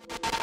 you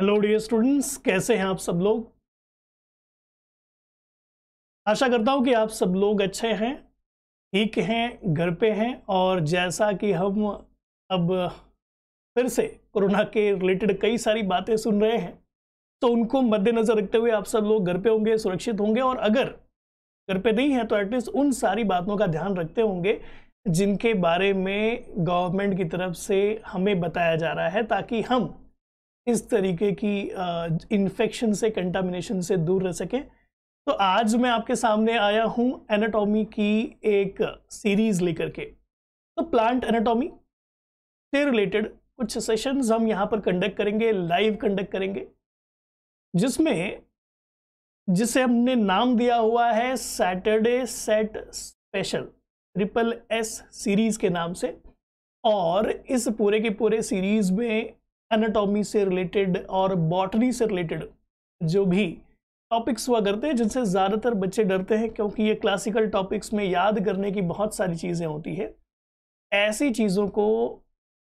hello dear students कैसे हैं आप सब लोग आशा करता हूँ कि आप सब लोग अच्छे हैं ठीक हैं घर पे हैं और जैसा कि हम अब फिर से कोरोना के रिलेटेड कई सारी बातें सुन रहे हैं तो उनको मद्देनज़र रखते हुए आप सब लोग घर पे होंगे सुरक्षित होंगे और अगर घर पे नहीं है तो एटलीस्ट उन सारी बातों का ध्यान रखते होंगे जिनके बारे में गवर्नमेंट की तरफ से हमें बताया जा रहा है ताकि हम इस तरीके की इन्फेक्शन से कंटामिनेशन से दूर रह सकें तो आज मैं आपके सामने आया हूँ एनाटॉमी की एक सीरीज लेकर के तो प्लांट एनाटॉमी से रिलेटेड कुछ सेशंस हम यहाँ पर कंडक्ट करेंगे लाइव कंडक्ट करेंगे जिसमें जिसे हमने नाम दिया हुआ है Saturday set special triple S series के नाम से और इस पूरे के पूरे सीरीज में एनाटॉमी से रिलेटेड और बॉटनी से रिलेटेड जो भी टॉपिक्स हुआ करते हैं जिनसे ज़्यादातर बच्चे डरते हैं क्योंकि ये क्लासिकल टॉपिक्स में याद करने की बहुत सारी चीज़ें होती है ऐसी चीज़ों को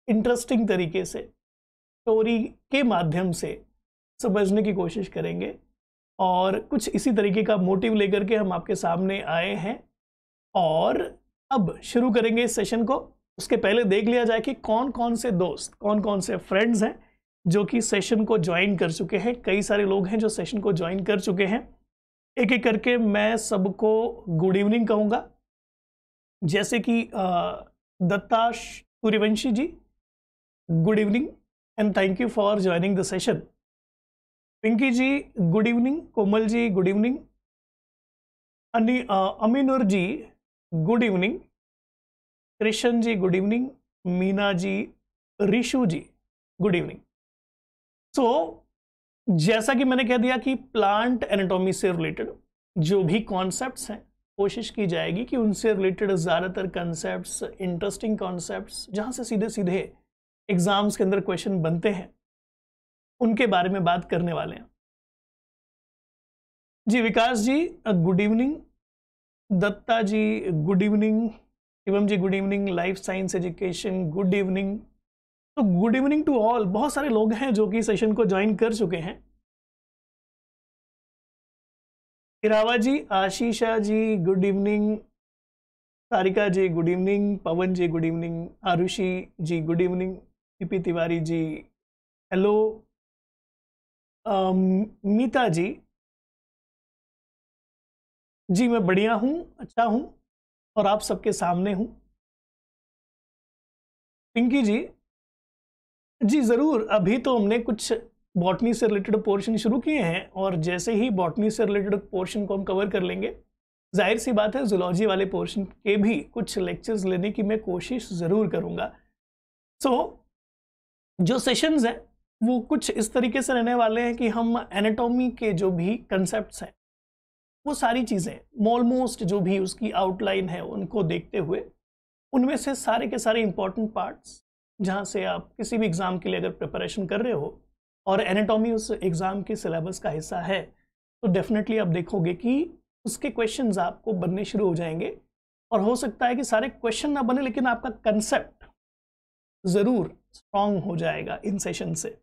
इंटरेस्टिंग तरीके से स्टोरी के माध्यम से समझने की कोशिश करेंगे और कुछ इसी तरीके का मोटिव लेकर के हम आपके सामने आए हैं और अब शुरू करेंगे इस सेशन को उसके पहले देख लिया जाए कि कौन कौन से दोस्त कौन कौन से फ्रेंड्स हैं जो कि सेशन को ज्वाइन कर चुके हैं कई सारे लोग हैं जो सेशन को ज्वाइन कर चुके हैं एक एक करके मैं सबको गुड इवनिंग कहूँगा जैसे कि Datta Suryavanshi ji good evening and thank you for joining the session Pinki ji good evening Komal ji good evening Aminur ji good evening Krishna ji good evening Meena ji Rishu ji good evening so जैसा कि मैंने कह दिया कि प्लांट एनाटॉमी से रिलेटेड जो भी कॉन्सेप्ट्स हैं कोशिश की जाएगी कि उनसे रिलेटेड ज़्यादातर कॉन्सेप्ट्स इंटरेस्टिंग कॉन्सेप्ट्स जहाँ से सीधे सीधे एग्ज़ाम्स के अंदर क्वेश्चन बनते हैं उनके बारे में बात करने वाले हैं जी Vikas ji good evening Datta ji good evening Shivam ji good evening life science education good evening तो गुड इवनिंग टू ऑल बहुत सारे लोग हैं जो कि सेशन को ज्वाइन कर चुके हैं Irawa ji Ashisha ji good evening Sarika ji good evening Pawan ji good evening Arushi ji good evening PP Tiwari ji hello um, Meeta ji जी मैं बढ़िया हूँ अच्छा हूँ और आप सबके सामने हूं पिंकी जी जी ज़रूर अभी तो हमने कुछ बॉटनी से रिलेटेड पोर्शन शुरू किए हैं और जैसे ही बॉटनी से रिलेटेड पोर्शन को हम कवर कर लेंगे जाहिर सी बात है जुलॉजी वाले पोर्शन के भी कुछ लेक्चर्स लेने की मैं कोशिश ज़रूर करूंगा सो so, जो सेशंस हैं वो कुछ इस तरीके से रहने वाले हैं कि हम एनाटॉमी के जो भी कंसेप्ट हैं वो सारी चीज़ें मॉलमोस्ट जो भी उसकी आउटलाइन है उनको देखते हुए उनमें से सारे के सारे इंपॉर्टेंट पार्ट्स जहाँ से आप किसी भी एग्ज़ाम के लिए अगर प्रिपरेशन कर रहे हो और एनाटॉमी उस एग्ज़ाम के सिलेबस का हिस्सा है तो डेफिनेटली आप देखोगे कि उसके क्वेश्चन आपको बनने शुरू हो जाएंगे और हो सकता है कि सारे क्वेश्चन ना बने लेकिन आपका कंसेप्ट ज़रूर स्ट्रांग हो जाएगा इन सेशन से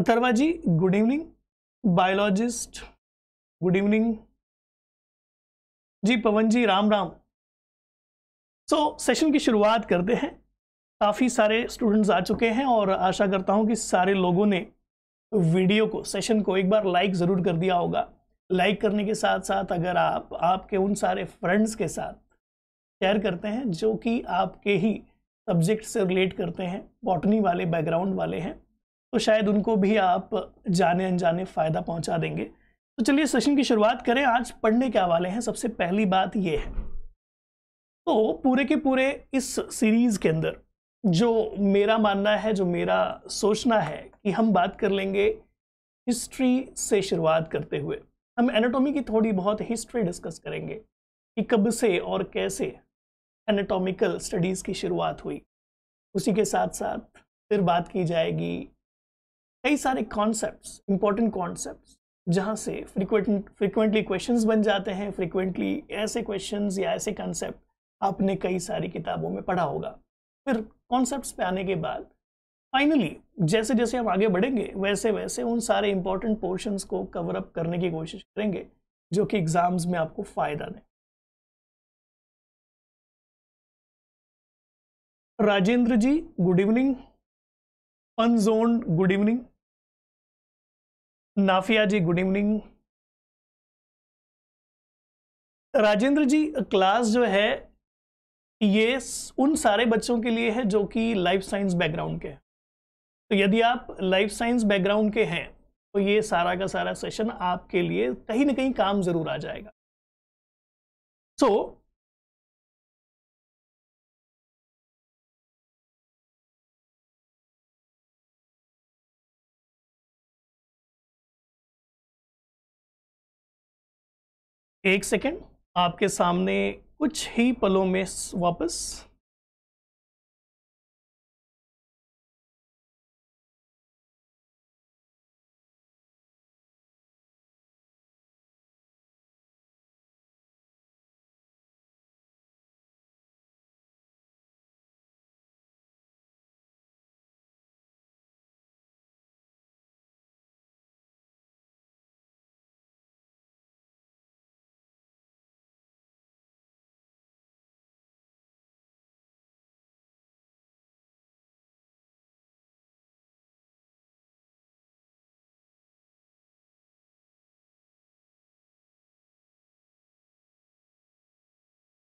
Atharva ji good evening biologist good evening जी Pawan ji Ram Ram so so, session की शुरुआत करते हैं काफ़ी सारे स्टूडेंट्स आ चुके हैं और आशा करता हूं कि सारे लोगों ने वीडियो को सेशन को एक बार लाइक ज़रूर कर दिया होगा लाइक करने के साथ साथ अगर आप आपके उन सारे फ्रेंड्स के साथ शेयर करते हैं जो कि आपके ही सब्जेक्ट से रिलेट करते हैं बॉटनी वाले बैकग्राउंड वाले हैं तो शायद उनको भी आप जाने अनजाने फ़ायदा पहुंचा देंगे तो चलिए सेशन की शुरुआत करें आज पढ़ने के हवाले हैं सबसे पहली बात ये है तो पूरे के पूरे इस सीरीज़ के अंदर जो मेरा मानना है जो मेरा सोचना है कि हम बात कर लेंगे हिस्ट्री से शुरुआत करते हुए हम एनाटॉमी की थोड़ी बहुत हिस्ट्री डिस्कस करेंगे कि कब से और कैसे एनाटॉमिकल स्टडीज़ की शुरुआत हुई उसी के साथ साथ फिर बात की जाएगी कई सारे कॉन्सेप्ट इंपॉर्टेंट कॉन्सेप्ट जहाँ से फ्रिक्वेंट फ्रिक्वेंटली क्वेश्चन बन जाते हैं फ्रिक्वेंटली ऐसे क्वेश्चन या ऐसे कॉन्सेप्ट आपने कई सारी किताबों में पढ़ा होगा फिर कॉन्सेप्ट पे आने के बाद फाइनली जैसे जैसे हम आगे बढ़ेंगे वैसे वैसे उन सारे इंपॉर्टेंट पोर्शन को कवर अप करने की कोशिश करेंगे जो कि एग्ज़ाम्स में आपको फ़ायदा दें Rajendra ji good evening Anjon good evening Nafia ji good evening Rajendra ji class जो है ये उन सारे बच्चों के लिए है जो कि लाइफ साइंस बैकग्राउंड के हैं तो यदि आप लाइफ साइंस बैकग्राउंड के हैं तो ये सारा का सारा सेशन आपके लिए कहीं ना कहीं काम जरूर आ जाएगा सो so, एक सेकेंड आपके सामने कुछ ही पलों में वापस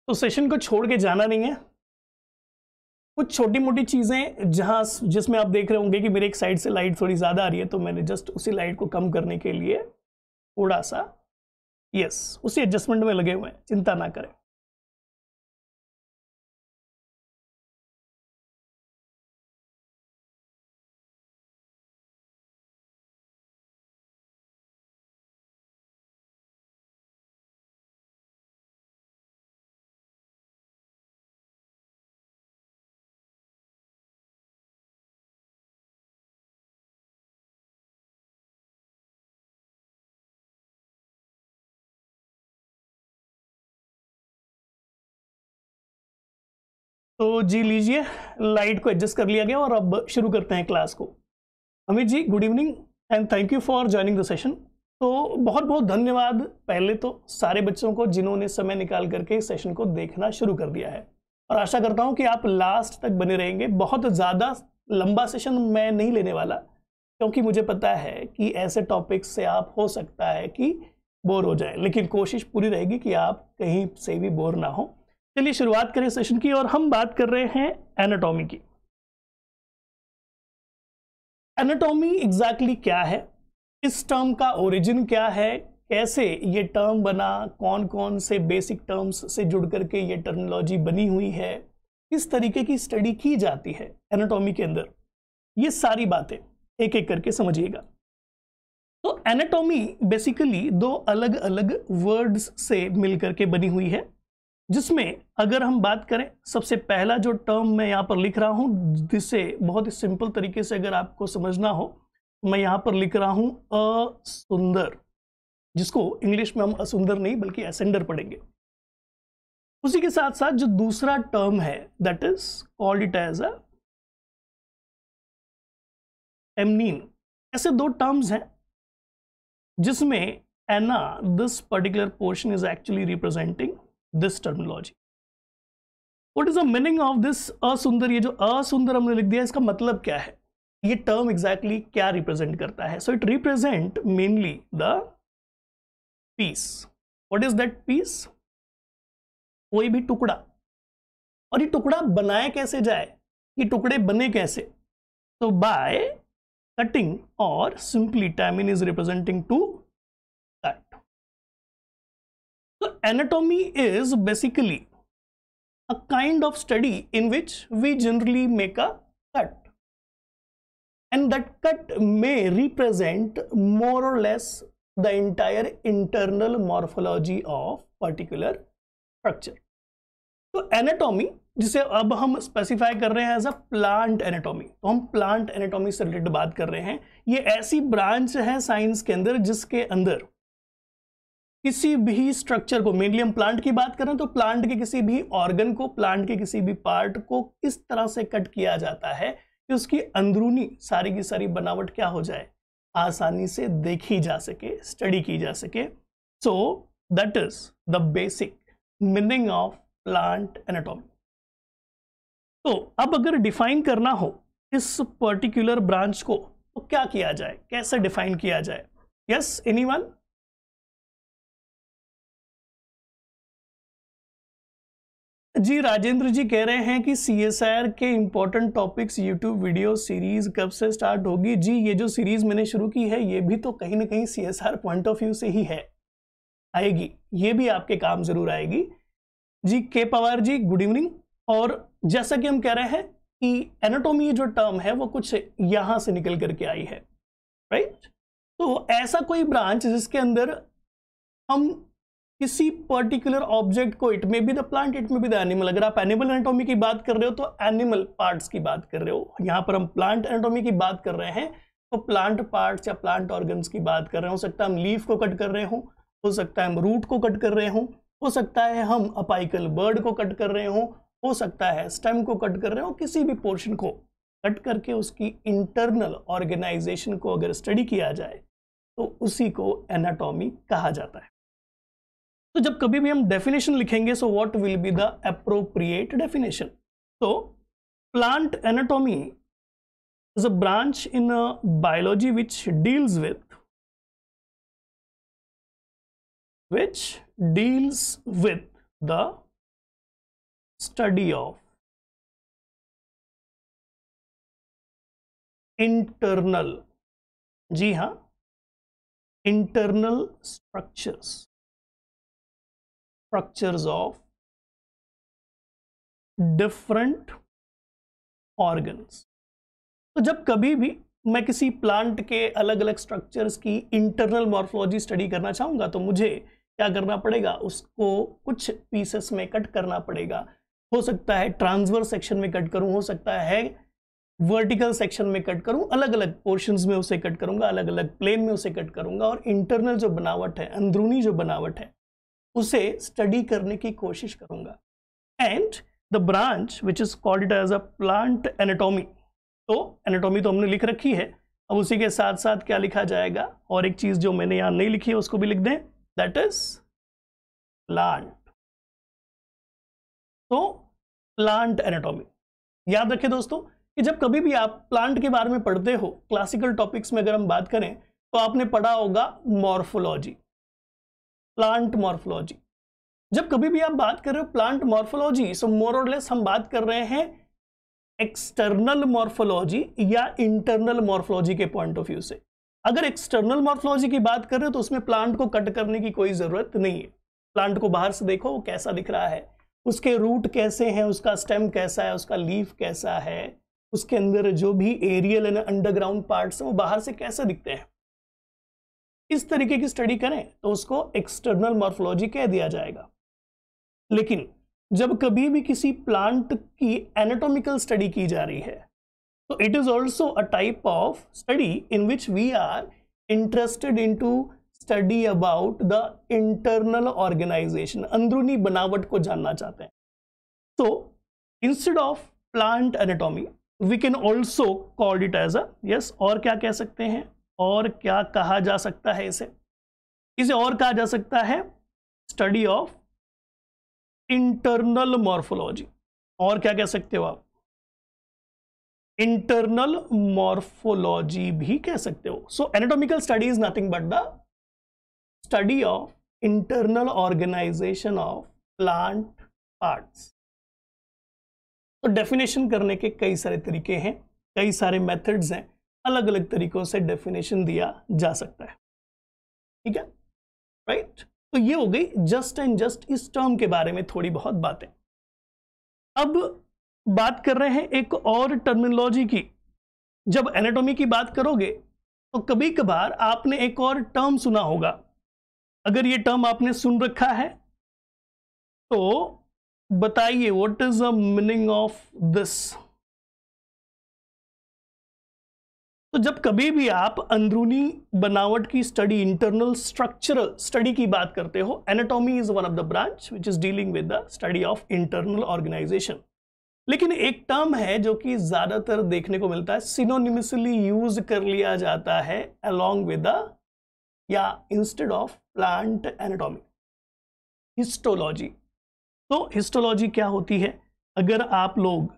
तो सेशन को छोड़ के जाना नहीं है कुछ छोटी मोटी चीज़ें जहां जिसमें आप देख रहे होंगे कि मेरे एक साइड से लाइट थोड़ी ज़्यादा आ रही है तो मैंने जस्ट उसी लाइट को कम करने के लिए थोड़ा सा यस उसी एडजस्टमेंट में लगे हुए हैं चिंता ना करें तो जी लीजिए लाइट को एडजस्ट कर लिया गया और अब शुरू करते हैं क्लास को Amit ji good evening and thank you for joining the session तो बहुत बहुत धन्यवाद पहले तो सारे बच्चों को जिन्होंने समय निकाल करके इस सेशन को देखना शुरू कर दिया है और आशा करता हूँ कि आप लास्ट तक बने रहेंगे बहुत ज़्यादा लंबा सेशन मैं नहीं लेने वाला क्योंकि मुझे पता है कि ऐसे टॉपिक्स से आप हो सकता है कि बोर हो जाए लेकिन कोशिश पूरी रहेगी कि आप कहीं से भी बोर ना हों चलिए शुरुआत करें सेशन की और हम बात कर रहे हैं एनाटॉमी की एनाटॉमी एग्जैक्टली exactly क्या है इस टर्म का ओरिजिन क्या है कैसे ये टर्म बना कौन कौन से बेसिक टर्म्स से जुड़ करके ये टर्मोलॉजी बनी हुई है किस तरीके की स्टडी की जाती है एनाटॉमी के अंदर ये सारी बातें एक एक करके समझिएगा तो एनाटॉमी बेसिकली दो अलग अलग वर्ड्स से मिलकर के बनी हुई है जिसमें अगर हम बात करें सबसे पहला जो टर्म मैं यहाँ पर लिख रहा हूँ जिसे बहुत ही सिंपल तरीके से अगर आपको समझना हो मैं यहाँ पर लिख रहा हूँ असुंदर जिसको इंग्लिश में हम असुंदर नहीं बल्कि असेंडर पढ़ेंगे उसी के साथ साथ जो दूसरा टर्म है that is called it as अमनीन ऐसे दो टर्म्स हैं जिसमें एना this particular portion is actually representing this terminology what is the meaning of this असुंदर ये जो असुंदर हमने लिख दिया इसका मतलब क्या है ये टर्म एग्जैक्टली exactly क्या रिप्रेजेंट करता है so it represent mainly the piece what is that piece कोई भी टुकड़ा और ये टुकड़ा बनाया कैसे जाए ये टुकड़े बने कैसे तो बाय कटिंग और सिंपली टाइमिन is representing to So anatomy is basically a kind of study in which we generally make a cut and that cut may represent more or less the entire internal morphology of particular structure. तो anatomy जिसे अब हम specify कर रहे हैं as a plant anatomy तो हम plant anatomy से रिलेटेड बात कर रहे हैं ये ऐसी ब्रांच है साइंस के अंदर जिसके अंदर किसी भी स्ट्रक्चर को मेनली हम प्लांट की बात करें तो प्लांट के किसी भी ऑर्गन को प्लांट के किसी भी पार्ट को किस तरह से कट किया जाता है कि उसकी अंदरूनी सारी की सारी बनावट क्या हो जाए आसानी से देखी जा सके स्टडी की जा सके so that is the basic meaning of plant anatomy तो अब अगर डिफाइन करना हो इस पर्टिकुलर ब्रांच को तो क्या किया जाए कैसे डिफाइन किया जाए यस एनी वन जी राजेंद्र जी कह रहे हैं कि सी एस आई आर के important topics YouTube video series कब से स्टार्ट होगी जी ये जो सीरीज मैंने शुरू की है ये भी तो कहीं ना कहीं C S R point of view से ही है आएगी ये भी आपके काम जरूर आएगी जी के पवार जी गुड इवनिंग और जैसा कि हम कह रहे हैं कि एनाटोमी जो टर्म है वो कुछ यहाँ से निकल करके आई है राइट तो ऐसा कोई ब्रांच जिसके अंदर हम किसी पर्टिकुलर ऑब्जेक्ट को it may be the plant it may be the animal अगर आप एनिमल एनाटॉमी की बात कर रहे हो तो एनिमल पार्ट्स की बात कर रहे हो यहाँ पर हम प्लांट एनाटॉमी की बात कर रहे हैं तो प्लांट पार्ट्स या प्लांट ऑर्गन्स की बात कर रहे हो सकता है हम लीफ को कट कर रहे हों हो सकता है हम रूट को कट कर रहे हों हो सकता है हम अपाइकल बर्ड को कट कर रहे हों हो सकता है स्टेम को कट कर रहे हो किसी भी पोर्शन को कट करके उसकी इंटरनल ऑर्गेनाइजेशन को अगर स्टडी किया जाए तो उसी को एनाटॉमी कहा जाता है तो जब कभी भी हम डेफिनेशन लिखेंगे so what will be the appropriate definition तो plant anatomy is a branch in biology which deals with which deals with the study of internal जी हां internal structures structures of different organs तो जब कभी भी मैं किसी प्लांट के अलग अलग स्ट्रक्चर्स की इंटरनल मॉर्फोलॉजी स्टडी करना चाहूंगा तो मुझे क्या करना पड़ेगा उसको कुछ पीसेस में कट करना पड़ेगा हो सकता है ट्रांसवर्स सेक्शन में कट करूँ हो सकता है वर्टिकल सेक्शन में कट करूं अलग अलग पोर्शंस में उसे कट करूंगा अलग अलग प्लेन में उसे कट करूंगा और इंटरनल जो बनावट है अंदरूनी जो बनावट है उसे स्टडी करने की कोशिश करूंगा and the branch which is called as a plant anatomy तो एनाटोमी तो हमने लिख रखी है अब उसी के साथ साथ क्या लिखा जाएगा और एक चीज़ जो मैंने यहां नहीं लिखी है उसको भी लिख दें दैट इज प्लांट तो प्लांट एनाटॉमी याद रखें दोस्तों कि जब कभी भी आप प्लांट के बारे में पढ़ते हो क्लासिकल टॉपिक्स में अगर हम बात करें तो आपने पढ़ा होगा मॉर्फोलॉजी प्लांट मॉर्फोलॉजी जब कभी भी आप बात कर रहे हो प्लांट मॉर्फोलॉजी सो मोर और लेस हम बात कर रहे हैं एक्सटर्नल मॉर्फोलॉजी या इंटरनल मॉर्फोलॉजी के पॉइंट ऑफ व्यू से अगर एक्सटर्नल मॉर्फोलॉजी की बात कर रहे हो तो उसमें प्लांट को कट करने की कोई ज़रूरत नहीं है प्लांट को बाहर से देखो वो कैसा दिख रहा है उसके रूट कैसे हैं उसका स्टेम कैसा है उसका लीफ कैसा है उसके अंदर जो भी एरियल एंड अंडरग्राउंड पार्ट्स हैं वो बाहर से कैसे दिखते हैं इस तरीके की स्टडी करें तो उसको एक्सटर्नल मॉर्फोलॉजी कह दिया जाएगा लेकिन जब कभी भी किसी प्लांट की एनाटोमिकल स्टडी की जा रही है तो it is also a type of study in which we are interested in to study about the internal organization अंदरूनी बनावट को जानना चाहते हैं तो instead of plant anatomy we can also called it as us और क्या कह सकते हैं और क्या कहा जा सकता है इसे इसे और कहा जा सकता है स्टडी ऑफ इंटरनल मॉर्फोलॉजी और क्या कह सकते हो आप इंटरनल मॉर्फोलॉजी भी कह सकते हो so anatomical study is nothing but the study of internal organization of plant parts तो डेफिनेशन करने के कई सारे तरीके हैं कई सारे मेथड्स हैं अलग अलग तरीकों से डेफिनेशन दिया जा सकता है ठीक है राइट तो ये हो गई जस्ट एंड जस्ट इस टर्म के बारे में थोड़ी बहुत बातें अब बात कर रहे हैं एक और टर्मिनोलॉजी की जब एनाटॉमी की बात करोगे तो कभी कभार आपने एक और टर्म सुना होगा अगर ये टर्म आपने सुन रखा है तो बताइए what is the meaning of this तो जब कभी भी आप अंदरूनी बनावट की स्टडी इंटरनल स्ट्रक्चरल स्टडी की बात करते हो anatomy is one of the branch which is dealing with the study of internal organization लेकिन एक टर्म है जो कि ज़्यादातर देखने को मिलता है सिनोनिमसली यूज कर लिया जाता है अलॉन्ग विद द या instead of plant anatomy histology तो हिस्टोलॉजी क्या होती है अगर आप लोग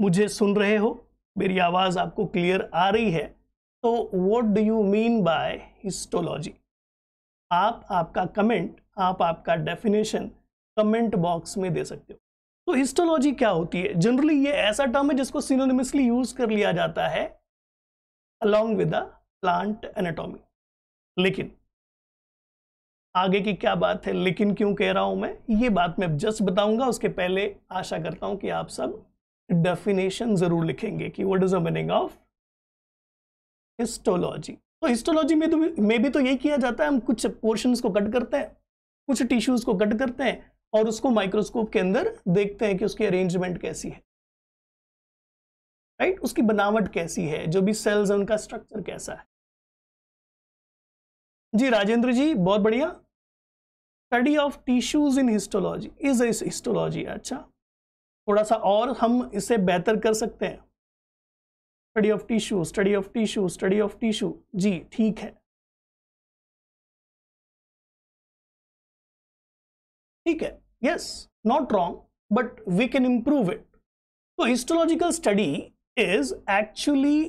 मुझे सुन रहे हो मेरी आवाज़ आपको क्लियर आ रही है तो what do you mean by histology आप आपका कमेंट आप आपका डेफिनेशन कमेंट बॉक्स में दे सकते हो तो हिस्टोलॉजी क्या होती है जनरली ये ऐसा टर्म है जिसको सिनोनिमसली यूज कर लिया जाता है along with the plant anatomy लेकिन आगे की क्या बात है लेकिन क्यों कह रहा हूं मैं ये बात मैं जस्ट बताऊंगा उसके पहले आशा करता हूं कि आप सब डेफिनेशन जरूर लिखेंगे कि what is the meaning of histology तो हिस्टोलॉजी में तो में भी तो यही किया जाता है हम कुछ पोर्शन को कट करते हैं कुछ टिश्यूज को कट करते हैं और उसको माइक्रोस्कोप के अंदर देखते हैं कि उसकी अरेंजमेंट कैसी है राइट right? उसकी बनावट कैसी है जो भी सेल्स है उनका स्ट्रक्चर कैसा है जी राजेंद्र जी बहुत बढ़िया study of tissues in histology is histology अच्छा थोड़ा सा और हम इसे बेहतर कर सकते हैं study of tissue study of tissue study of tissue जी ठीक है ठीक है yes not wrong but we can improve it तो histological study is actually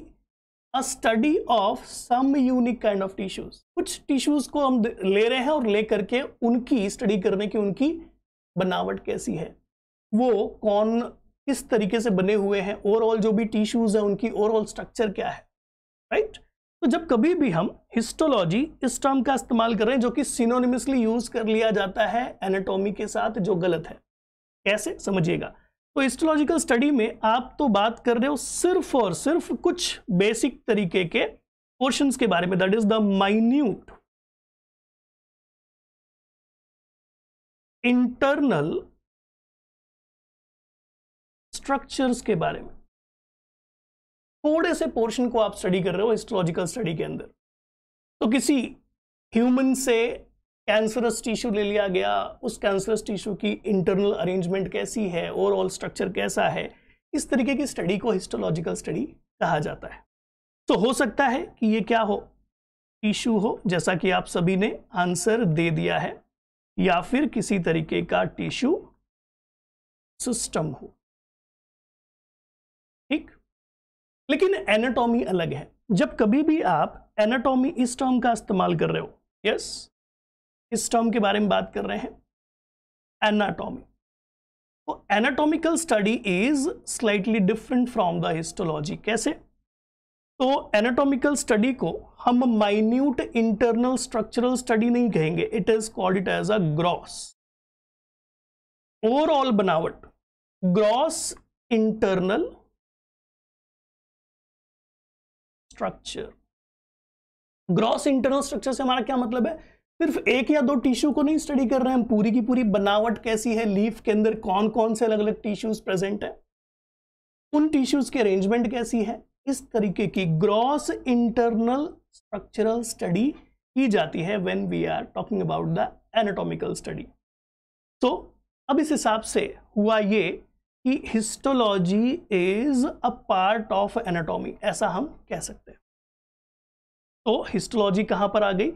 a study of some unique kind of tissues कुछ टिश्यूज को हम ले रहे हैं और लेकर के उनकी स्टडी करने की उनकी बनावट कैसी है वो कौन किस तरीके से बने हुए हैं ओवरऑल जो भी टिश्यूज हैं उनकी ओवरऑल स्ट्रक्चर क्या है राइट right? तो जब कभी भी हम हिस्टोलॉजी इस टर्म का इस्तेमाल कर रहे हैं जो कि सिनोनिमसली यूज कर लिया जाता है एनाटोमी के साथ जो गलत है कैसे समझिएगा तो हिस्टोलॉजिकल स्टडी में आप तो बात कर रहे हो सिर्फ और सिर्फ कुछ बेसिक तरीके के पोर्शन के बारे में that is the minute internal structures के बारे में थोड़े से पोर्शन को आप स्टडी कर रहे हो हिस्ट्रोलॉजिकल स्टडी के अंदर तो किसी ह्यूमन से कैंसरस टिश्यू ले लिया गया उस कैंसरस टिश्यू की इंटरनल अरेंजमेंट कैसी है ओवरऑल स्ट्रक्चर कैसा है इस तरीके की स्टडी को हिस्टोलॉजिकल स्टडी कहा जाता है तो हो सकता है कि ये क्या हो टिश्यू हो जैसा कि आप सभी ने आंसर दे दिया है या फिर किसी तरीके का टिश्यू सिस्टम हो लेकिन एनाटॉमी अलग है जब कभी भी आप एनाटॉमी इस टर्म का इस्तेमाल कर रहे हो यस इस टर्म के बारे में बात कर रहे हैं एनाटॉमी तो anatomical study is slightly different from the histology कैसे तो एनाटॉमिकल स्टडी को हम माइन्यूट इंटरनल स्ट्रक्चरल स्टडी नहीं कहेंगे it is called it as a gross overall बनावट gross internal structure gross internal structure से हमारा क्या मतलब है सिर्फ एक या दो टिश्यू को नहीं स्टडी कर रहे हैं हम पूरी की पूरी बनावट कैसी है लीफ के अंदर कौन कौन से अलग अलग टिश्यूज प्रेजेंट है उन टिश्यूज की अरेंजमेंट कैसी है इस तरीके की ग्रॉस इंटरनल स्ट्रक्चरल स्टडी की जाती है when we are talking about the anatomical study तो अब इस हिसाब से हुआ ये कि histology is a part of anatomy ऐसा हम कह सकते हैं तो हिस्टोलॉजी कहां पर आ गई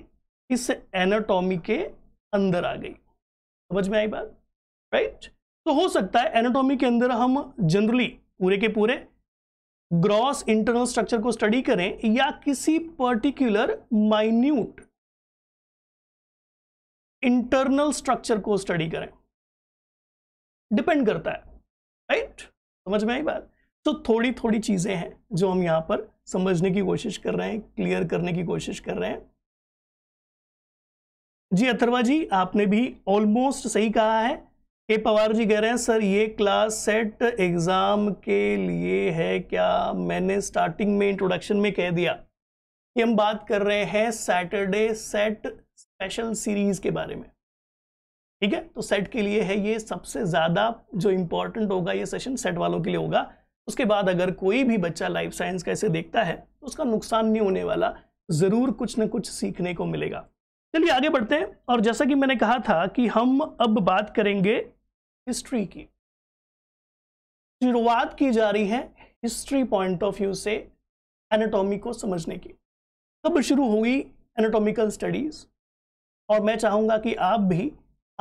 इस एनाटॉमी के अंदर आ गई समझ में आई बात राइट तो हो सकता है एनाटॉमी के अंदर हम जनरली पूरे के पूरे ग्रॉस इंटरनल स्ट्रक्चर को स्टडी करें या किसी पर्टिकुलर माइन्यूट इंटरनल स्ट्रक्चर को स्टडी करें डिपेंड करता है राइट समझ में आई बात तो थोड़ी थोड़ी चीज़ें हैं जो हम यहाँ पर समझने की कोशिश कर रहे हैं क्लियर करने की कोशिश कर रहे हैं जी अथर्वा जी आपने भी ऑलमोस्ट सही कहा है के पवार जी कह रहे हैं सर ये क्लास सेट एग्ज़ाम के लिए है क्या मैंने स्टार्टिंग में इंट्रोडक्शन में कह दिया कि हम बात कर रहे हैं सैटरडे सेट स्पेशल सीरीज के बारे में ठीक है तो सेट के लिए है ये सबसे ज़्यादा जो इंपॉर्टेंट होगा ये सेशन सेट वालों के लिए होगा उसके बाद अगर कोई भी बच्चा लाइफ साइंस कैसे देखता है तो उसका नुकसान नहीं होने वाला ज़रूर कुछ ना कुछ सीखने को मिलेगा चलिए आगे बढ़ते हैं और जैसा कि मैंने कहा था कि हम अब बात करेंगे हिस्ट्री की शुरुआत की जा रही है हिस्ट्री पॉइंट ऑफ व्यू से एनाटॉमी को समझने की कब शुरू हुई एनाटॉमिकल स्टडीज़ और मैं चाहूंगा कि आप भी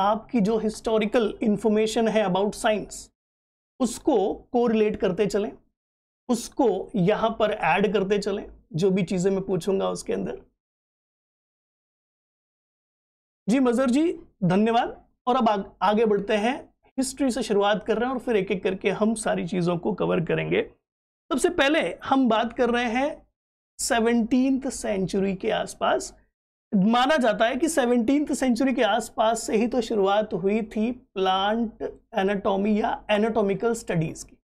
आपकी जो हिस्टोरिकल इंफॉर्मेशन है अबाउट साइंस उसको कोरिलेट करते चलें उसको यहां पर ऐड करते चलें जो भी चीज़ें मैं पूछूंगा उसके अंदर जी मजर जी धन्यवाद और अब आगे बढ़ते हैं हिस्ट्री से शुरुआत कर रहे हैं और फिर एक एक करके हम सारी चीज़ों को कवर करेंगे सबसे पहले हम बात कर रहे हैं सेवनटीन्थ सेंचुरी के आसपास माना जाता है कि सेवनटीन सेंचुरी के आसपास से ही तो शुरुआत हुई थी प्लांट एनाटॉमी या एनाटॉमिकल स्टडीज की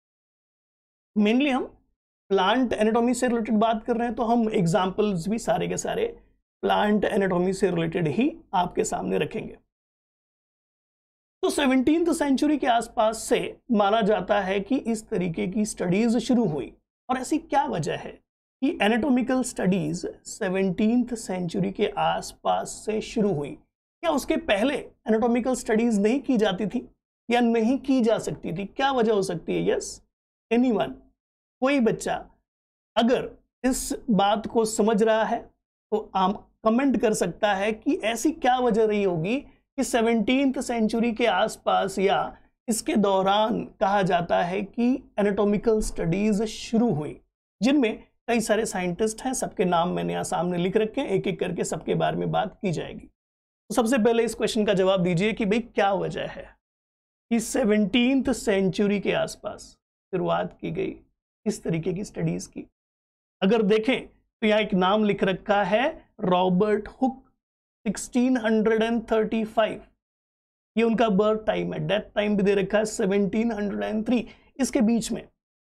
मेनली हम प्लांट एनाटॉमी से रिलेटेड बात कर रहे हैं तो हम एग्जाम्पल्स भी सारे के सारे प्लांट एनाटॉमी से रिलेटेड ही आपके सामने रखेंगे तो सेवनटीन सेंचुरी के आसपास से माना जाता है कि इस तरीके की स्टडीज शुरू हुई और ऐसी क्या वजह है कि एनाटोमिकल स्टडीज सेवनटीन्थ सेंचुरी के आसपास से शुरू हुई क्या उसके पहले एनाटोमिकल स्टडीज नहीं की जाती थी या नहीं की जा सकती थी क्या वजह हो सकती है यस एनी कोई बच्चा अगर इस बात को समझ रहा है तो आम कमेंट कर सकता है कि ऐसी क्या वजह रही होगी कि सेवनटीन्थ सेंचुरी के आसपास या इसके दौरान कहा जाता है कि एनाटोमिकल स्टडीज शुरू हुई जिनमें कई सारे साइंटिस्ट हैं सबके नाम मैंने यहाँ सामने लिख रखे हैं एक एक करके सबके बारे में बात की जाएगी तो सबसे पहले इस क्वेश्चन का जवाब दीजिए कि भाई क्या वजह है कि सेवनटीन सेंचुरी के आसपास शुरुआत की गई इस तरीके की स्टडीज़ की अगर देखें तो यहाँ एक नाम लिख रखा है रॉबर्ट हुक 1635 ये उनका बर्थ टाइम है डेथ टाइम भी दे रखा है 1703 इसके बीच में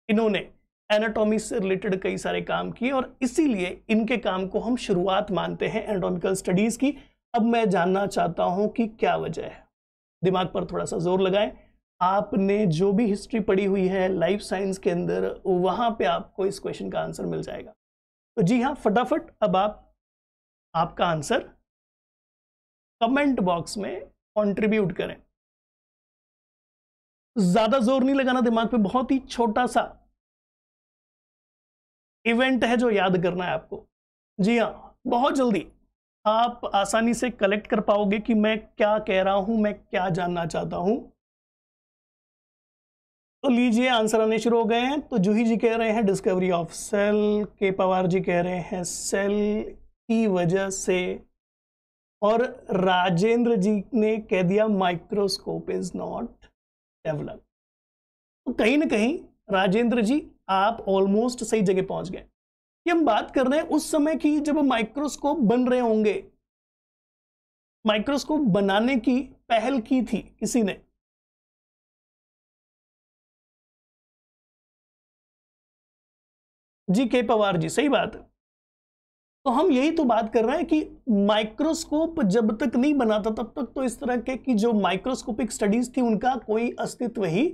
इन्होंने एनाटॉमी से रिलेटेड कई सारे काम किए और इसीलिए इनके काम को हम शुरुआत मानते हैं एनाटॉमिकल स्टडीज़ की अब मैं जानना चाहता हूं कि क्या वजह है दिमाग पर थोड़ा सा जोर लगाएं आपने जो भी हिस्ट्री पढ़ी हुई है लाइफ साइंस के अंदर वहां पे आपको इस क्वेश्चन का आंसर मिल जाएगा तो जी हाँ फटाफट अब आप आपका आंसर कमेंट बॉक्स में कंट्रीब्यूट करें ज्यादा जोर नहीं लगाना दिमाग पे बहुत ही छोटा सा इवेंट है जो याद करना है आपको जी हाँ बहुत जल्दी आप आसानी से कलेक्ट कर पाओगे कि मैं क्या कह रहा हूं मैं क्या जानना चाहता हूं तो लीजिए आंसर आने शुरू हो गए हैं तो जूही जी कह रहे हैं डिस्कवरी ऑफ सेल के पवार जी कह रहे हैं सेल की वजह से और राजेंद्र जी ने कह दिया माइक्रोस्कोप इज नॉट डेवलप तो कहीं ना कहीं राजेंद्र जी आप ऑलमोस्ट सही जगह पहुंच गए कि हम बात कर रहे हैं उस समय की जब माइक्रोस्कोप बन रहे होंगे माइक्रोस्कोप बनाने की पहल की थी किसी ने जी के पवार जी सही बात है तो हम यही तो बात कर रहे हैं कि माइक्रोस्कोप जब तक नहीं बना था तब तक तो इस तरह के कि जो माइक्रोस्कोपिक स्टडीज थी उनका कोई अस्तित्व ही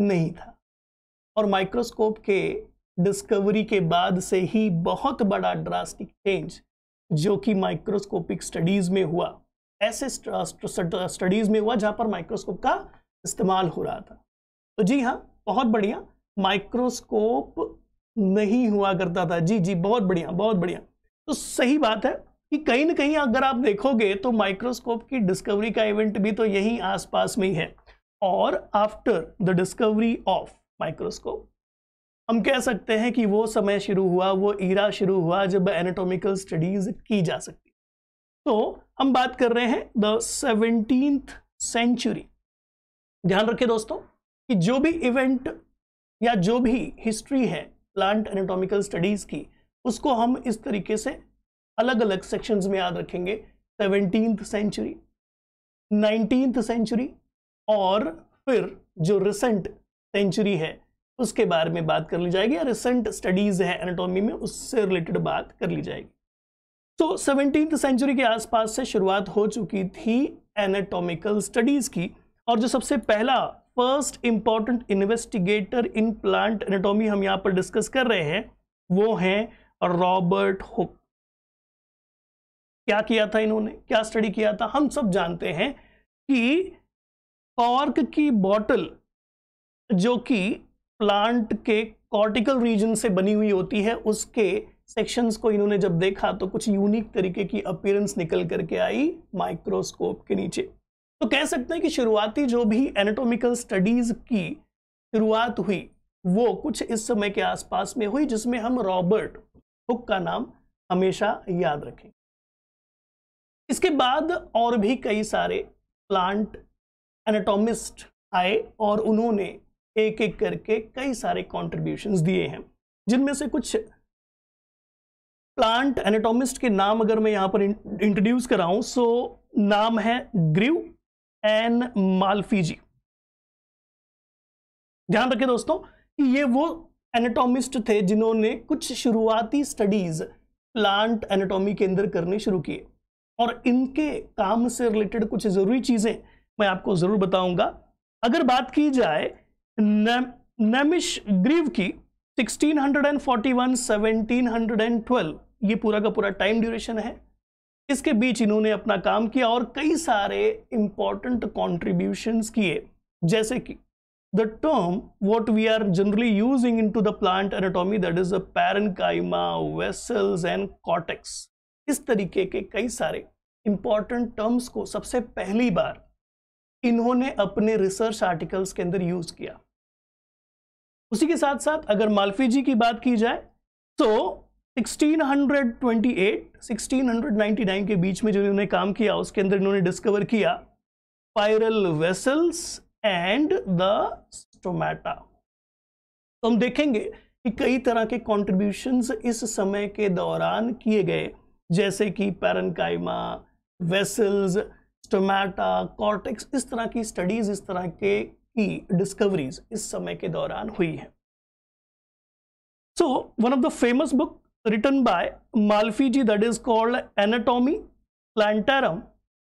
नहीं था और माइक्रोस्कोप के डिस्कवरी के बाद से ही बहुत बड़ा ड्रास्टिक चेंज जो कि माइक्रोस्कोपिक स्टडीज में हुआ ऐसे स्टडीज में हुआ जहां पर माइक्रोस्कोप का इस्तेमाल हो रहा था तो जी हाँ बहुत बढ़िया माइक्रोस्कोप नहीं हुआ करता था जी जी बहुत बढ़िया बहुत बढ़िया तो सही बात है कि कहीं ना कहीं अगर आप देखोगे तो माइक्रोस्कोप की डिस्कवरी का इवेंट भी तो यहीं आसपास में ही है और after the discovery of microscope हम कह सकते हैं कि वो समय शुरू हुआ वो ईरा शुरू हुआ जब एनाटोमिकल स्टडीज की जा सकती तो हम बात कर रहे हैं द सेवनटीन सेंचुरी ध्यान रखें दोस्तों कि जो भी इवेंट या जो भी हिस्ट्री है प्लांट एनाटोमिकल स्टडीज की उसको हम इस तरीके से अलग अलग सेक्शंस में याद रखेंगे सेवनटीन सेंचुरी नाइनटीन सेंचुरी और फिर जो रिसेंट सेंचुरी है उसके बारे में बात कर ली जाएगी या रिसेंट स्टडीज है एनाटॉमी में उससे रिलेटेड बात कर ली जाएगी तो सेवनटीन सेंचुरी के आसपास से शुरुआत हो चुकी थी एनाटॉमिकल स्टडीज की और जो सबसे पहला first important investigator in plant anatomy हम यहाँ पर डिस्कस कर रहे हैं वो हैं रॉबर्ट हुक क्या किया था इन्होंने क्या स्टडी किया था हम सब जानते हैं कि कॉर्क की बॉटल जो कि प्लांट के कॉर्टिकल रीजन से बनी हुई होती है उसके सेक्शंस को इन्होंने जब देखा तो कुछ यूनिक तरीके की अपीयरेंस निकल करके आई माइक्रोस्कोप के नीचे तो कह सकते हैं कि शुरुआती जो भी एनाटोमिकल स्टडीज की शुरुआत हुई वो कुछ इस समय के आसपास में हुई जिसमें हम रॉबर्ट हुक का नाम हमेशा याद रखें इसके बाद और भी कई सारे प्लांट एनाटोमिस्ट आए और उन्होंने एक एक करके कई सारे कॉन्ट्रीब्यूशन दिए हैं जिनमें से कुछ प्लांट एनाटोमिस्ट के नाम अगर मैं यहाँ पर इंट्रोड्यूस कराऊं सो नाम है ग्रीव एन मालफीजी ध्यान रखें दोस्तों कि ये वो एनाटोमिस्ट थे जिन्होंने कुछ शुरुआती स्टडीज प्लांट एनाटॉमी के अंदर करने शुरू किए और इनके काम से रिलेटेड कुछ ज़रूरी चीज़ें मैं आपको ज़रूर बताऊंगा अगर बात की जाए नेमिश ग्रीव की 1641 1712 ये पूरा का पूरा टाइम ड्यूरेशन है इसके बीच इन्होंने अपना काम किया और कई सारे इंपॉर्टेंट कॉन्ट्रीब्यूशंस किए जैसे कि the term what we are generally using into the plant anatomy that is a parenchyma vessels and cortex इस तरीके के कई सारे इंपॉर्टेंट टर्म्स को सबसे पहली बार इन्होंने अपने रिसर्च आर्टिकल्स के अंदर यूज किया उसी के साथ साथ अगर मालफी जी की बात की जाए तो 1628, 1699 के बीच में जो इन्होंने काम किया उसके अंदर इन्होंने डिस्कवर किया spiral vessels and the stomata तो हम देखेंगे कि कई तरह के कॉन्ट्रीब्यूशंस इस समय के दौरान किए गए जैसे कि पैरनकाइमा वेसल्स स्टोमेटा कॉर्टेक्स इस तरह की स्टडीज इस तरह के की डिस्कवरीज इस समय के दौरान हुई है so one of the famous book written by Malpighi ji that is called anatomy plantarum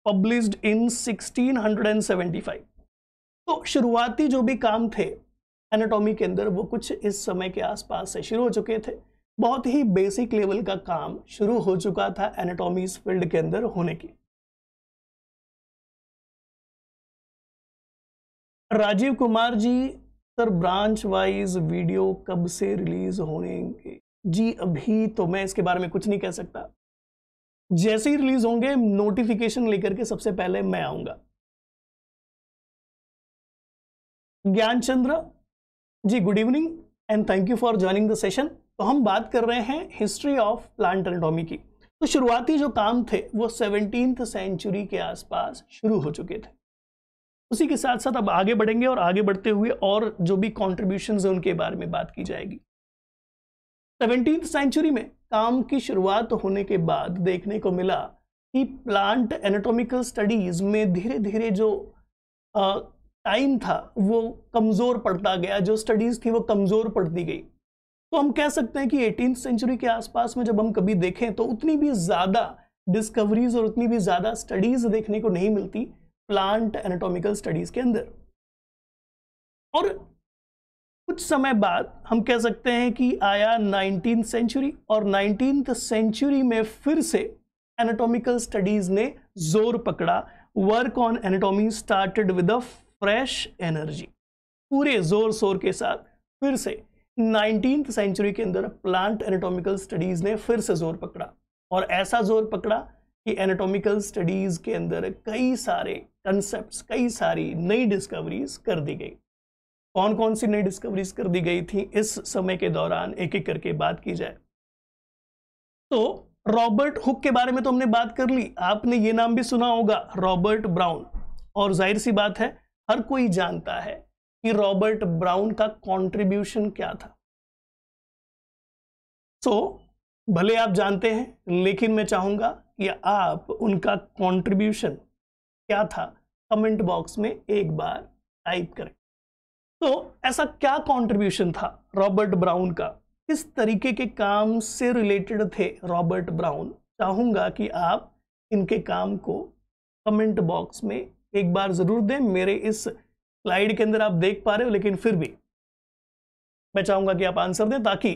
published in 1675 तो शुरुआती जो भी काम थे एनाटॉमी के अंदर वो कुछ इस समय के आसपास से शुरू हो चुके थे बहुत ही बेसिक लेवल का काम शुरू हो चुका था एनाटॉमी फील्ड के अंदर होने की Rajeev Kumar ji sir branch wise video कब से रिलीज होने जी अभी तो मैं इसके बारे में कुछ नहीं कह सकता जैसे ही रिलीज होंगे नोटिफिकेशन लेकर के सबसे पहले मैं आऊंगा Gyan Chandra ji good evening and thank you for joining the session तो हम बात कर रहे हैं हिस्ट्री ऑफ प्लांट एनाटॉमी की तो शुरुआती जो काम थे वो सेवनटीन सेंचुरी के आसपास शुरू हो चुके थे उसी के साथ साथ अब आगे बढ़ेंगे और आगे बढ़ते हुए और जो भी कॉन्ट्रीब्यूशन है उनके बारे में बात की जाएगी सेवनटीन सेंचुरी में काम की शुरुआत होने के बाद देखने को मिला कि प्लांट एनाटोमिकल स्टडीज में धीरे धीरे जो टाइम था वो कमज़ोर पड़ता गया जो स्टडीज़ थी वो कमज़ोर पड़ती गई तो हम कह सकते हैं कि एटीन सेंचुरी के आसपास में जब हम कभी देखें तो उतनी भी ज़्यादा डिस्कवरीज और उतनी भी ज़्यादा स्टडीज़ देखने को नहीं मिलती प्लांट एनाटोमिकल स्टडीज के अंदर और कुछ समय बाद हम कह सकते हैं कि आया नाइनटीन सेंचुरी और नाइनटीन सेंचुरी में फिर से एनाटोमिकल स्टडीज ने जोर पकड़ा work on anatomy started with a fresh energy पूरे जोर शोर के साथ फिर से नाइनटीन सेंचुरी के अंदर प्लांट एनाटोमिकल स्टडीज ने फिर से जोर पकड़ा और ऐसा जोर पकड़ा कि एनाटोमिकल स्टडीज के अंदर कई सारे कंसेप्ट कई सारी नई डिस्कवरीज कर दी गई कौन कौन सी नई डिस्कवरीज कर दी गई थी इस समय के दौरान एक एक करके बात की जाए तो रॉबर्ट हुक के बारे में तो हमने बात कर ली आपने ये नाम भी सुना होगा रॉबर्ट ब्राउन और जाहिर सी बात है हर कोई जानता है कि रॉबर्ट ब्राउन का कंट्रीब्यूशन क्या था सो so, भले आप जानते हैं लेकिन मैं चाहूंगा कि आप उनका कंट्रीब्यूशन क्या था कमेंट बॉक्स में एक बार टाइप करें तो ऐसा क्या कंट्रीब्यूशन था रॉबर्ट ब्राउन का किस तरीके के काम से रिलेटेड थे रॉबर्ट ब्राउन चाहूँगा कि आप इनके काम को कमेंट बॉक्स में एक बार ज़रूर दें मेरे इस स्लाइड के अंदर आप देख पा रहे हो लेकिन फिर भी मैं चाहूँगा कि आप आंसर दें ताकि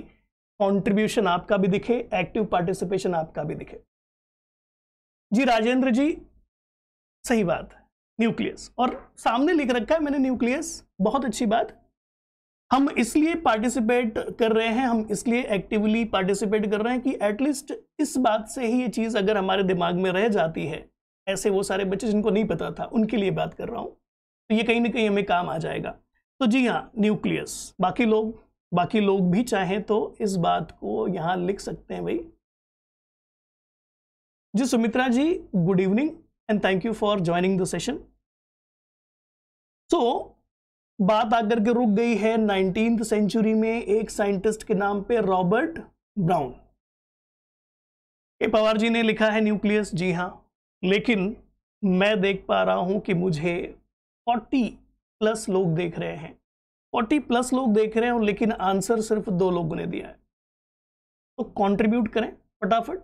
कंट्रीब्यूशन आपका भी दिखे एक्टिव पार्टिसिपेशन आपका भी दिखे जी राजेंद्र जी सही बात न्यूक्लियस और सामने लिख रखा है मैंने न्यूक्लियस बहुत अच्छी बात हम इसलिए पार्टिसिपेट कर रहे हैं हम इसलिए एक्टिवली पार्टिसिपेट कर रहे हैं कि एटलीस्ट इस बात से ही ये चीज़ अगर हमारे दिमाग में रह जाती है ऐसे वो सारे बच्चे जिनको नहीं पता था उनके लिए बात कर रहा हूँ तो ये कहीं ना कहीं हमें काम आ जाएगा तो जी हाँ न्यूक्लियस बाकी लोग बाकी लोग भी चाहें तो इस बात को यहाँ लिख सकते हैं भाई जी Sumitra ji good evening and thank you for joining the session. So, बात आकर के रुक गई है नाइनटीन सेंचुरी में एक साइंटिस्ट के नाम पे Robert Brown A Pawar ji ने लिखा है न्यूक्लियस जी हाँ लेकिन मैं देख पा रहा हूं कि मुझे 40 प्लस लोग देख रहे हैं 40 प्लस लोग देख रहे हैं लेकिन आंसर सिर्फ दो लोगों ने दिया है तो कंट्रीब्यूट करें फटाफट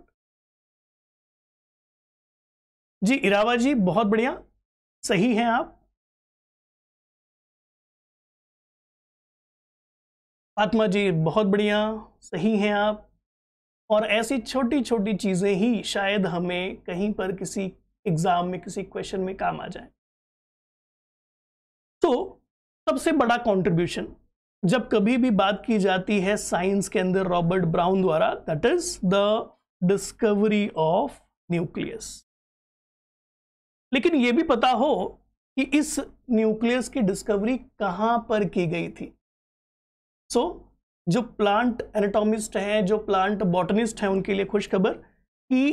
जी इरावा जी बहुत बढ़िया सही हैं आप आत्मा जी बहुत बढ़िया सही हैं आप और ऐसी छोटी छोटी चीज़ें ही शायद हमें कहीं पर किसी एग्ज़ाम में किसी क्वेश्चन में काम आ जाए तो सबसे बड़ा कंट्रीब्यूशन जब कभी भी बात की जाती है साइंस के अंदर रॉबर्ट ब्राउन द्वारा that is the discovery of nucleus लेकिन यह भी पता हो कि इस न्यूक्लियस की डिस्कवरी कहां पर की गई थी सो so, जो प्लांट एनाटॉमिस्ट हैं जो प्लांट बॉटनिस्ट हैं उनके लिए खुशखबर कि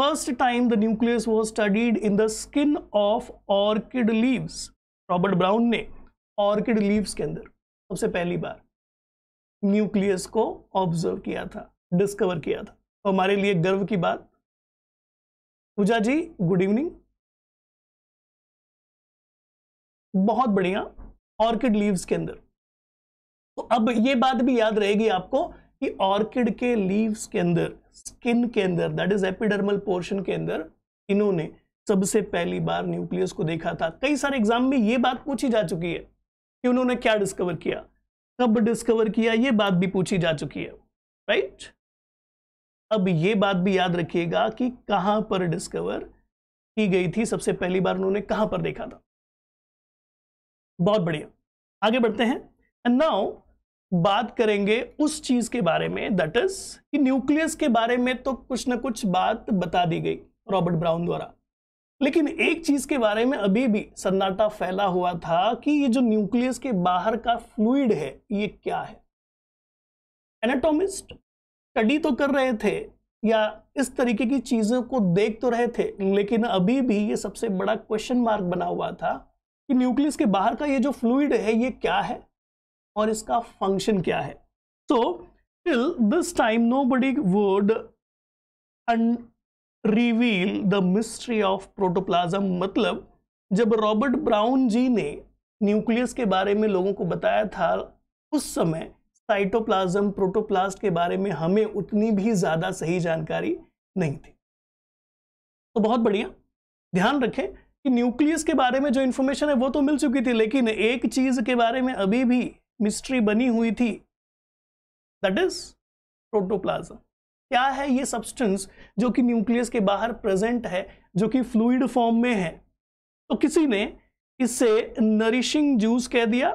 first time the nucleus was studied in the skin of orchid leaves Robert Brown ने ऑर्किड लीव्स के अंदर सबसे पहली बार न्यूक्लियस को ऑब्जर्व किया था डिस्कवर किया था तो हमारे लिए गर्व की बात पूजा जी गुड इवनिंग बहुत बढ़िया ऑर्किड लीव्स के अंदर तो अब ये बात भी याद रहेगी आपको कि ऑर्किड के लीव्स के अंदर स्किन के अंदर दैट इज एपिडर्मल पोर्शन के अंदर इन्होंने सबसे पहली बार न्यूक्लियस को देखा था कई सारे एग्जाम में ये बात पूछी जा चुकी है कि उन्होंने क्या डिस्कवर किया कब डिस्कवर किया ये बात भी पूछी जा चुकी है राइट अब ये बात भी याद रखिएगा कि कहां पर डिस्कवर की गई थी सबसे पहली बार उन्होंने कहां पर देखा था बहुत बढ़िया आगे बढ़ते हैं एंड नाउ बात करेंगे उस चीज के बारे में दट इज कि न्यूक्लियस के बारे में तो कुछ ना कुछ बात बता दी गई रॉबर्ट ब्राउन द्वारा लेकिन एक चीज के बारे में अभी भी सन्नाटा फैला हुआ था कि ये जो न्यूक्लियस के बाहर का फ्लूड है ये क्या है एनाटोमिस्ट स्टडी तो कर रहे थे या इस तरीके की चीजों को देख तो रहे थे लेकिन अभी भी ये सबसे बड़ा क्वेश्चन मार्क बना हुआ था कि न्यूक्लियस के बाहर का ये जो फ्लूड है ये क्या है और इसका फंक्शन क्या है so till this time nobody would reveal the mystery of protoplasm मतलब जब रॉबर्ट ब्राउन जी ने न्यूक्लियस के बारे में लोगों को बताया था उस समय साइटोप्लाज्म प्रोटोप्लास्ट के बारे में हमें उतनी भी ज़्यादा सही जानकारी नहीं थी तो बहुत बढ़िया ध्यान रखें न्यूक्लियस के बारे में जो इन्फॉर्मेशन है वो तो मिल चुकी थी लेकिन एक चीज के बारे में अभी भी मिस्ट्री बनी हुई थी दैट इज प्रोटोप्लाज्म क्या है ये सब्सटेंस जो कि न्यूक्लियस के बाहर प्रेजेंट है जो कि फ्लूइड फॉर्म में है तो किसी ने इसे नरिशिंग जूस कह दिया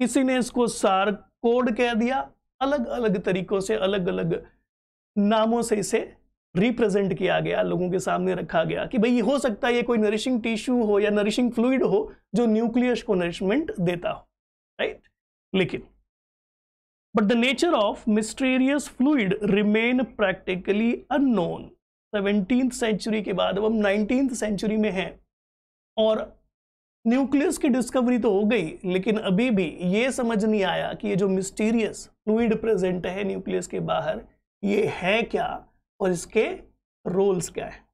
किसी ने इसको सार कोड कह दिया अलग अलग तरीकों से अलग अलग नामों से इसे रिप्रेजेंट किया गया लोगों के सामने रखा गया कि भाई ये हो सकता है ये कोई नरिशिंग टिश्यू हो या नरिशिंग फ्लूड हो जो न्यूक्लियस को नरिशमेंट देता हो राइट लेकिन but the nature of mysterious fluid remain practically unknown seventeen century के बाद अब हम नाइनटीन सेंचुरी में हैं और न्यूक्लियस की डिस्कवरी तो हो गई लेकिन अभी भी ये समझ नहीं आया कि ये जो मिस्टीरियस फ्लूड प्रेजेंट है न्यूक्लियस के बाहर ये है क्या और इसके रोल्स क्या है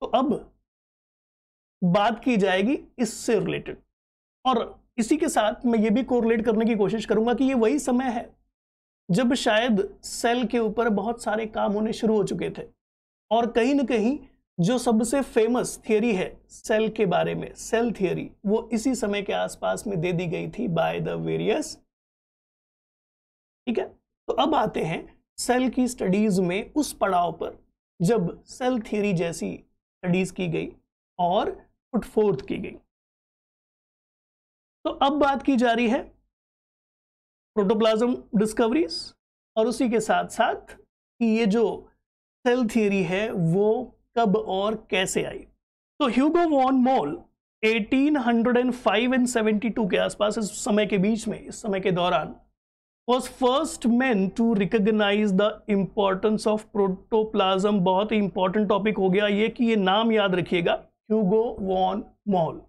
तो अब बात की जाएगी इससे रिलेटेड और इसी के साथ मैं ये भी कोरिलेट करने की कोशिश करूंगा कि ये वही समय है जब शायद सेल के ऊपर बहुत सारे काम होने शुरू हो चुके थे और कहीं ना कहीं जो सबसे फेमस थियोरी है सेल के बारे में सेल थियोरी वो इसी समय के आसपास में दे दी गई थी बाय द वेरियस ठीक है तो अब आते हैं सेल की स्टडीज़ में उस पड़ाव पर जब सेल थियरी जैसी स्टडीज़ की गई और पुट फोर्थ की गई तो अब बात की जा रही है प्रोटोप्लाज्म डिस्कवरीज और उसी के साथ साथ कि ये जो सेल थियोरी है वो कब और कैसे आई तो ह्यूगो वॉन मॉल 1805 एंड 72 के आसपास इस समय के बीच में इस समय के दौरान was first man to recognize the importance of protoplasm बहुत ही इंपॉर्टेंट टॉपिक हो गया ये कि ये नाम याद रखिएगा ह्यूगो वॉन मॉल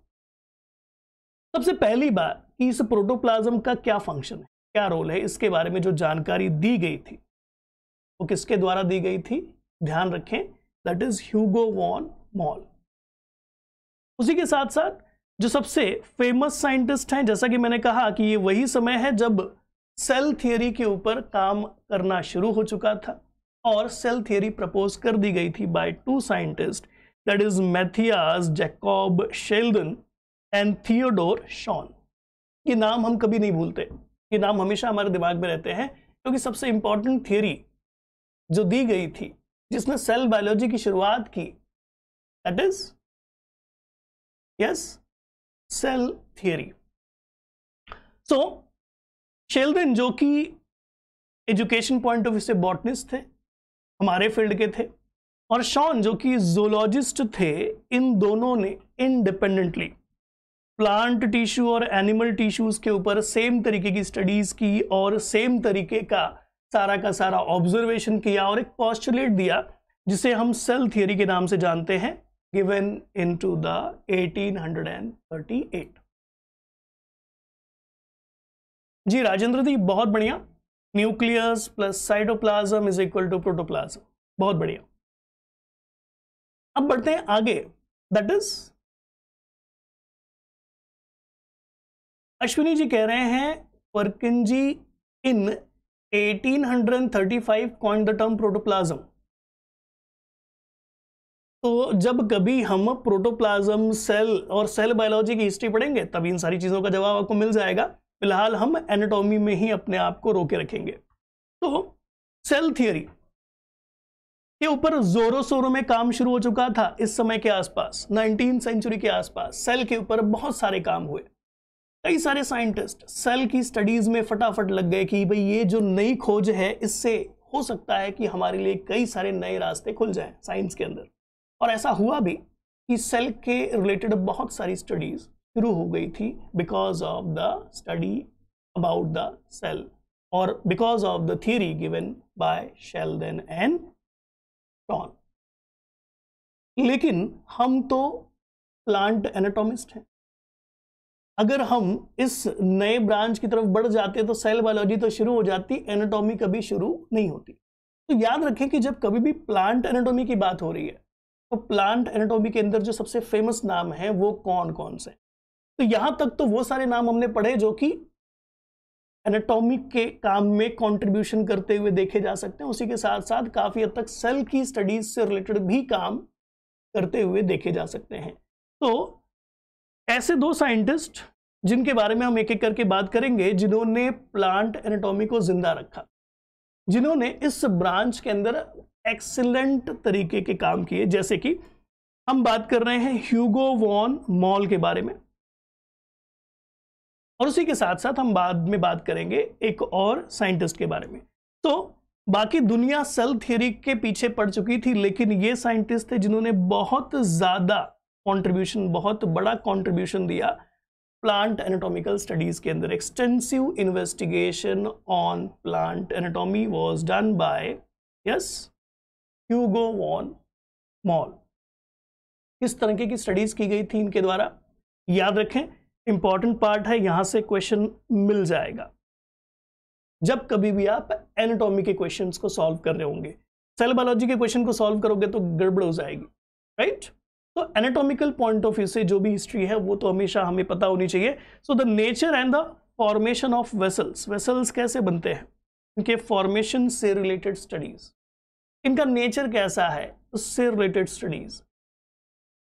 सबसे पहली बार कि इस प्रोटोप्लाज्म का क्या फंक्शन है क्या रोल है इसके बारे में जो जानकारी दी गई थी वो तो किसके द्वारा दी गई थी ध्यान रखें that is Hugo von Mohl उसी के साथ साथ जो सबसे फेमस साइंटिस्ट हैं जैसा कि मैंने कहा कि ये वही समय है जब सेल थियोरी के ऊपर काम करना शुरू हो चुका था और सेल थियोरी प्रपोज कर दी गई थी by two scientist that is Matthias Jacob Schleiden and Theodor Schwann ये नाम हम कभी नहीं भूलते ये नाम हमेशा हमारे दिमाग में रहते हैं क्योंकि सबसे इंपॉर्टेंट थियोरी जो दी गई थी जिसने सेल बायोलॉजी की शुरुआत की that is yes cell theory so Schleiden जो कि एजुकेशन पॉइंट ऑफ व्यू से बॉटनिस्ट थे हमारे फील्ड के थे और शॉन जो कि जोलॉजिस्ट थे इन दोनों ने इंडिपेंडेंटली प्लांट टिश्यू और एनिमल टिश्यूज के ऊपर सेम तरीके की स्टडीज की और सेम तरीके का सारा का सारा ऑब्जर्वेशन किया और एक पॉस्टुलेट दिया जिसे हम सेल थियोरी के नाम से जानते हैं गिवन इनटू द 1838 जी राजेंद्र जी बहुत बढ़िया nucleus plus cytoplasm is equal to protoplasm बहुत बढ़िया अब बढ़ते हैं आगे दैट इज अश्विनी जी कह रहे हैं वर्किन ji in 1835 coin the term protoplasm तो जब कभी हम प्रोटोप्लाज्म सेल और सेल बायोलॉजी की हिस्ट्री पढ़ेंगे तभी इन सारी चीज़ों का जवाब आपको मिल जाएगा फिलहाल हम एनाटॉमी में ही अपने आप को रोके रखेंगे तो सेल थियोरी के ऊपर जोरों शोरों में काम शुरू हो चुका था इस समय के आसपास नाइनटीन सेंचुरी के आसपास सेल के ऊपर बहुत सारे काम हुए कई सारे साइंटिस्ट सेल की स्टडीज में फटाफट लग गए कि भाई ये जो नई खोज है इससे हो सकता है कि हमारे लिए कई सारे नए रास्ते खुल जाएं साइंस के अंदर और ऐसा हुआ भी कि सेल के रिलेटेड बहुत सारी स्टडीज शुरू हो गई थी because of the study about the cell और because of the theory given by Schleiden and टॉन लेकिन हम तो प्लांट एनाटोमिस्ट हैं अगर हम इस नए ब्रांच की तरफ बढ़ जाते तो सेल बायोलॉजी तो शुरू हो जाती एनाटॉमी कभी शुरू नहीं होती तो याद रखें कि जब कभी भी प्लांट एनाटॉमी की बात हो रही है तो प्लांट एनाटॉमी के अंदर जो सबसे फेमस नाम है वो कौन कौन से तो यहां तक तो वो सारे नाम हमने पढ़े जो कि एनाटॉमिक के काम में कंट्रीब्यूशन करते हुए देखे जा सकते हैं उसी के साथ साथ काफ़ी हद तक सेल की स्टडीज से रिलेटेड भी काम करते हुए देखे जा सकते हैं तो ऐसे दो साइंटिस्ट जिनके बारे में हम एक एक करके बात करेंगे जिन्होंने प्लांट एनाटॉमी को जिंदा रखा जिन्होंने इस ब्रांच के अंदर एक्सीलेंट तरीके के काम किए जैसे कि हम बात कर रहे हैं ह्यूगो वॉन मॉल के बारे में और उसी के साथ साथ हम बाद में बात करेंगे एक और साइंटिस्ट के बारे में तो बाकी दुनिया सेल थियोरी के पीछे पड़ चुकी थी लेकिन ये साइंटिस्ट थे जिन्होंने बहुत ज़्यादा कंट्रीब्यूशन बहुत बड़ा कंट्रीब्यूशन दिया प्लांट एनाटॉमिकल स्टडीज के अंदर extensive investigation on plant anatomy was done by yes Hugo von Mohl किस तरीके की स्टडीज की गई थी इनके द्वारा याद रखें इंपॉर्टेंट पार्ट है यहां से क्वेश्चन मिल जाएगा जब कभी भी आप एनाटॉमी के क्वेश्चन को सॉल्व कर रहे होंगे सेल बायोलॉजी के क्वेश्चन को सॉल्व करोगे तो गड़बड़ हो जाएगी राइट तो एनाटॉमिकल पॉइंट ऑफ व्यू से जो भी हिस्ट्री है वो तो हमेशा हमें पता होनी चाहिए so the nature and the formation of vessels vessels कैसे बनते हैं इनके फॉर्मेशन से रिलेटेड स्टडीज इनका नेचर कैसा है उससे related studies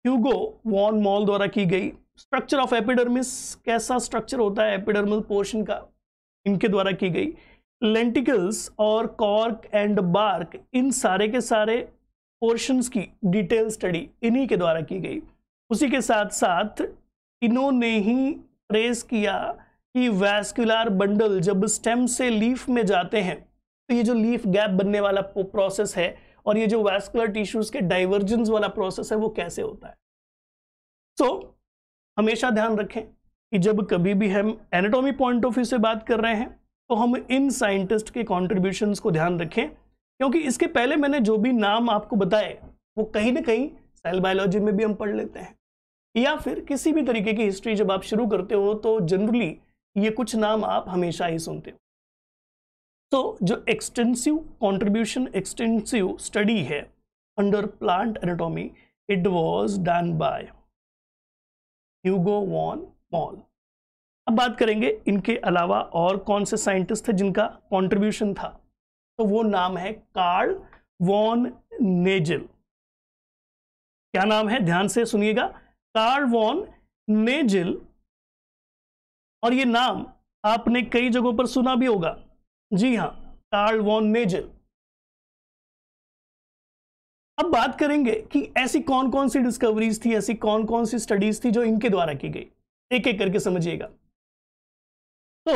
Hugo von Mohl द्वारा की गई स्ट्रक्चर ऑफ एपिडर्मिस कैसा स्ट्रक्चर होता है एपिडर्मल पोर्शन का इनके द्वारा की गई लेंटिकल्स और कॉर्क एंड बार्क इन सारे के सारे पोर्शंस की डिटेल स्टडी इन्हीं के द्वारा की गई उसी के साथ साथ इन्होंने ही ट्रेस किया कि वैस्कुलर बंडल जब स्टेम से लीफ में जाते हैं तो ये जो लीफ गैप बनने वाला प्रोसेस है और ये जो वैस्कुलर टिश्यूज के डाइवर्जेंस वाला प्रोसेस है वो कैसे होता है सो so, हमेशा ध्यान रखें कि जब कभी भी हम एनाटॉमी पॉइंट ऑफ व्यू से बात कर रहे हैं तो हम इन साइंटिस्ट के कॉन्ट्रीब्यूशन को ध्यान रखें क्योंकि इसके पहले मैंने जो भी नाम आपको बताए वो कहीं ना कहीं सेल बायोलॉजी में भी हम पढ़ लेते हैं या फिर किसी भी तरीके की हिस्ट्री जब आप शुरू करते हो तो जनरली ये कुछ नाम आप हमेशा ही सुनते हो तो जो एक्सटेंसिव कंट्रीब्यूशन एक्सटेंसिव स्टडी है under plant anatomy it was done by Hugo von Mohl अब बात करेंगे इनके अलावा और कौन से साइंटिस्ट थे जिनका कंट्रीब्यूशन था तो वो नाम है कार्ल वॉन नेजल क्या नाम है ध्यान से सुनिएगा कार्ल वॉन नेजल और ये नाम आपने कई जगहों पर सुना भी होगा जी हाँ कार्ल वॉन नेजल अब बात करेंगे कि ऐसी कौन कौन सी डिस्कवरीज थी ऐसी कौन कौन सी स्टडीज थी जो इनके द्वारा की गई एक एक करके समझिएगा तो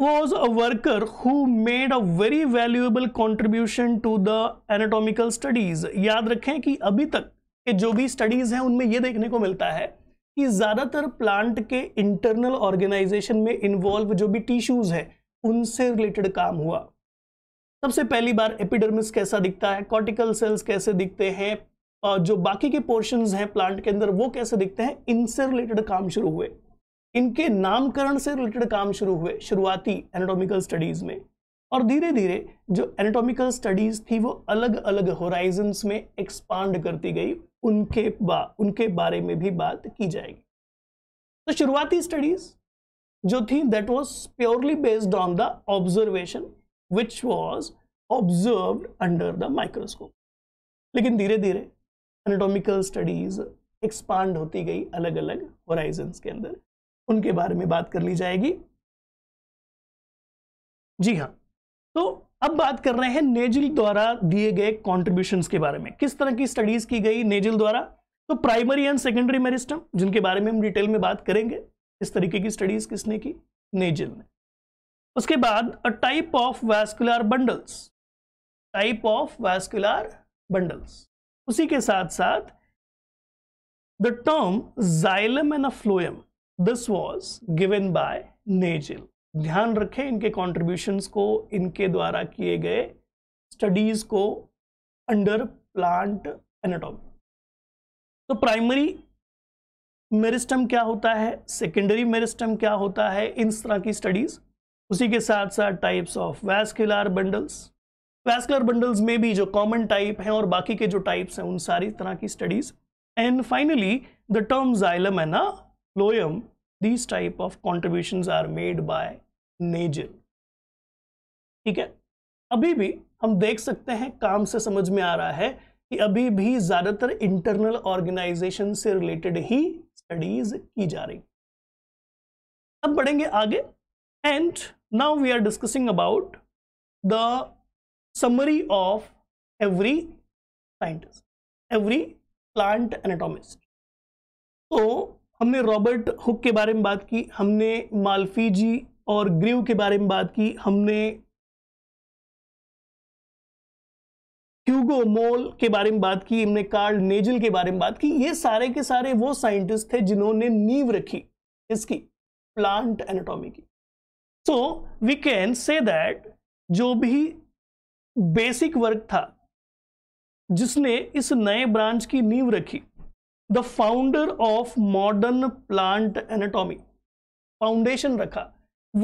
was a worker who made a very valuable contribution to the anatomical studies याद रखें कि अभी तक के जो भी स्टडीज हैं उनमें यह देखने को मिलता है कि ज़्यादातर प्लांट के इंटरनल ऑर्गेनाइजेशन में इन्वॉल्व जो भी टिश्यूज हैं उनसे रिलेटेड काम हुआ सबसे पहली बार एपिडर्मिस कैसा दिखता है कॉर्टिकल सेल्स कैसे दिखते हैं और जो बाकी के पोर्शंस हैं प्लांट के अंदर वो कैसे दिखते हैं इनसे रिलेटेड काम शुरू हुए इनके नामकरण से रिलेटेड काम शुरू हुए शुरुआती एनाटोमिकल स्टडीज़ में और धीरे धीरे जो एनाटोमिकल स्टडीज़ थी वो अलग अलग होराइजन्स में एक्सपांड करती गई उनके बा उनके बारे में भी बात की जाएगी तो शुरुआती स्टडीज़ जो थी that was purely based on the observation which was observed under the microscope. लेकिन धीरे धीरे एनाटोमिकल स्टडीज एक्सपांड होती गई अलग अलग होराइजन्स के अंदर उनके बारे में बात कर ली जाएगी जी हाँ तो अब बात कर रहे हैं नेजिल द्वारा दिए गए कॉन्ट्रीब्यूशंस के बारे में किस तरह की स्टडीज की गई नेजिल द्वारा तो प्राइमरी एंड सेकेंडरी मेरिस्टम जिनके बारे में हम डिटेल में बात करेंगे इस तरीके की स्टडीज किसने की नेजिल ने उसके बाद a type of vascular bundles type of vascular bundles उसी के साथ साथ the term xylem and phloem this was given by Nageli ध्यान रखें इनके कॉन्ट्रीब्यूशंस को इनके द्वारा किए गए स्टडीज को अंडर प्लांट एनाटॉमी तो प्राइमरी मेरिस्टम क्या होता है सेकेंडरी मेरिस्टम क्या होता है इन तरह की स्टडीज उसी के साथ साथ types of vascular bundles vascular bundles में भी जो कॉमन टाइप हैं और बाकी के जो टाइप्स हैं उन सारी तरह की studies and finally the term xylem and phloem these type of contribution are made by Nageli ठीक है अभी भी हम देख सकते हैं काम से समझ में आ रहा है कि अभी भी ज़्यादातर इंटरनल ऑर्गेनाइजेशन से रिलेटेड ही स्टडीज की जा रही अब बढ़ेंगे आगे and now we are discussing about the summary of every scientist every plant anatomist तो हमने रॉबर्ट हुक के बारे में बात की हमने मालफी जी और ग्रीव के बारे में बात की हमने ह्यूगो मोल के बारे में बात की हमने कार्ल नेजल के बारे में बात की ये सारे के सारे वो साइंटिस्ट थे जिन्होंने नींव रखी इसकी प्लांट एनाटॉमी की so we can say that जो भी बेसिक वर्क था जिसने इस नए ब्रांच की नींव रखी the founder of modern plant anatomy foundation रखा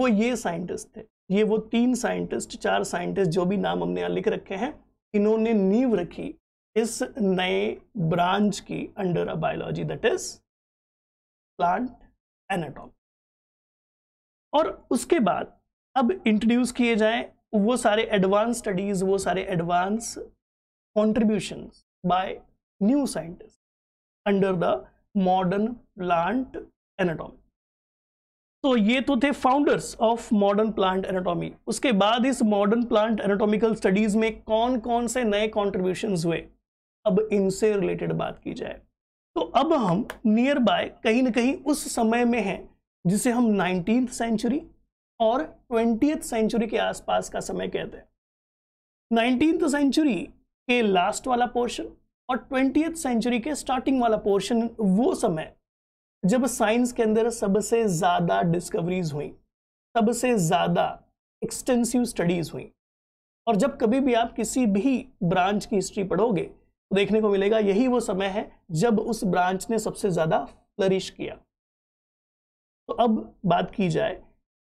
वो ये साइंटिस्ट थे ये वो तीन साइंटिस्ट चार साइंटिस्ट जो भी नाम हमने यहाँ लिख रखे हैं इन्होंने नींव रखी इस नए ब्रांच की under a biology that is plant anatomy और उसके बाद अब इंट्रोड्यूस किए जाए वो सारे एडवांस स्टडीज वो सारे advance contribution by new scientist under the modern plant anatomy तो ये तो थे founders of modern plant anatomy उसके बाद इस मॉडर्न प्लांट एनाटॉमिकल स्टडीज में कौन कौन से नए कॉन्ट्रीब्यूशन हुए अब इनसे रिलेटेड बात की जाए तो अब हम नियर बाय कहीं ना कहीं उस समय में हैं जिसे हम नाइनटीन सेंचुरी और ट्वेंटी सेंचुरी के आसपास का समय कहते हैं नाइनटीन सेंचुरी के लास्ट वाला पोर्शन और ट्वेंटी सेंचुरी के स्टार्टिंग वाला पोर्शन वो समय जब साइंस के अंदर सबसे ज़्यादा डिस्कवरीज हुई सबसे ज़्यादा एक्सटेंसिव स्टडीज़ हुई और जब कभी भी आप किसी भी ब्रांच की हिस्ट्री पढ़ोगे तो देखने को मिलेगा यही वो समय है जब उस ब्रांच ने सबसे ज़्यादा फ्लरिश किया तो अब बात की जाए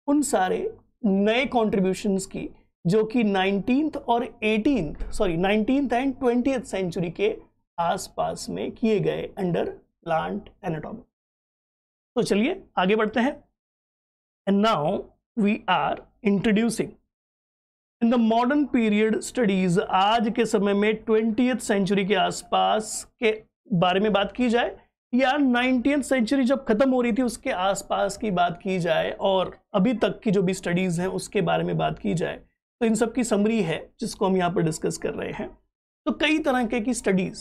उन सारे नए कॉन्ट्रीब्यूशंस की जो कि नाइनटीन्थ और eighteen sorry nineteenth and twenty century के आसपास में किए गए अंडर प्लांट एनाटॉमी तो चलिए आगे बढ़ते हैं and now we are introducing in the modern period studies आज के समय में ट्वेंटी सेंचुरी के आसपास के बारे में बात की जाए या नाइनटीन सेंचुरी जब ख़त्म हो रही थी उसके आसपास की बात की जाए और अभी तक की जो भी स्टडीज़ हैं उसके बारे में बात की जाए तो इन सब की समरी है जिसको हम यहाँ पर डिस्कस कर रहे हैं तो कई तरह के की स्टडीज़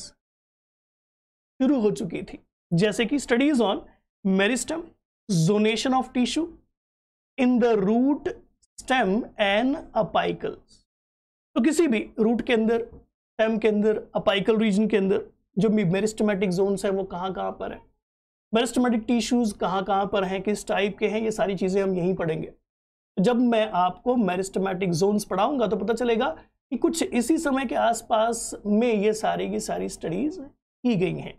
शुरू हो चुकी थी जैसे कि studies on meristem zonation of tissue in the root stem and apicals तो किसी भी रूट के अंदर स्टेम के अंदर अपाइकल रीजन के अंदर जो मेरिस्टमेटिक जोन्स है वो कहाँ कहाँ पर है मेरिस्टमेटिक टिश्यूज़ कहाँ कहाँ पर हैं किस टाइप के हैं ये सारी चीज़ें हम यहीं पढ़ेंगे जब मैं आपको मेरिस्टमेटिक जोन्स पढ़ाऊंगा तो पता चलेगा कि कुछ इसी समय के आसपास में ये सारी की सारी स्टडीज़ की गई हैं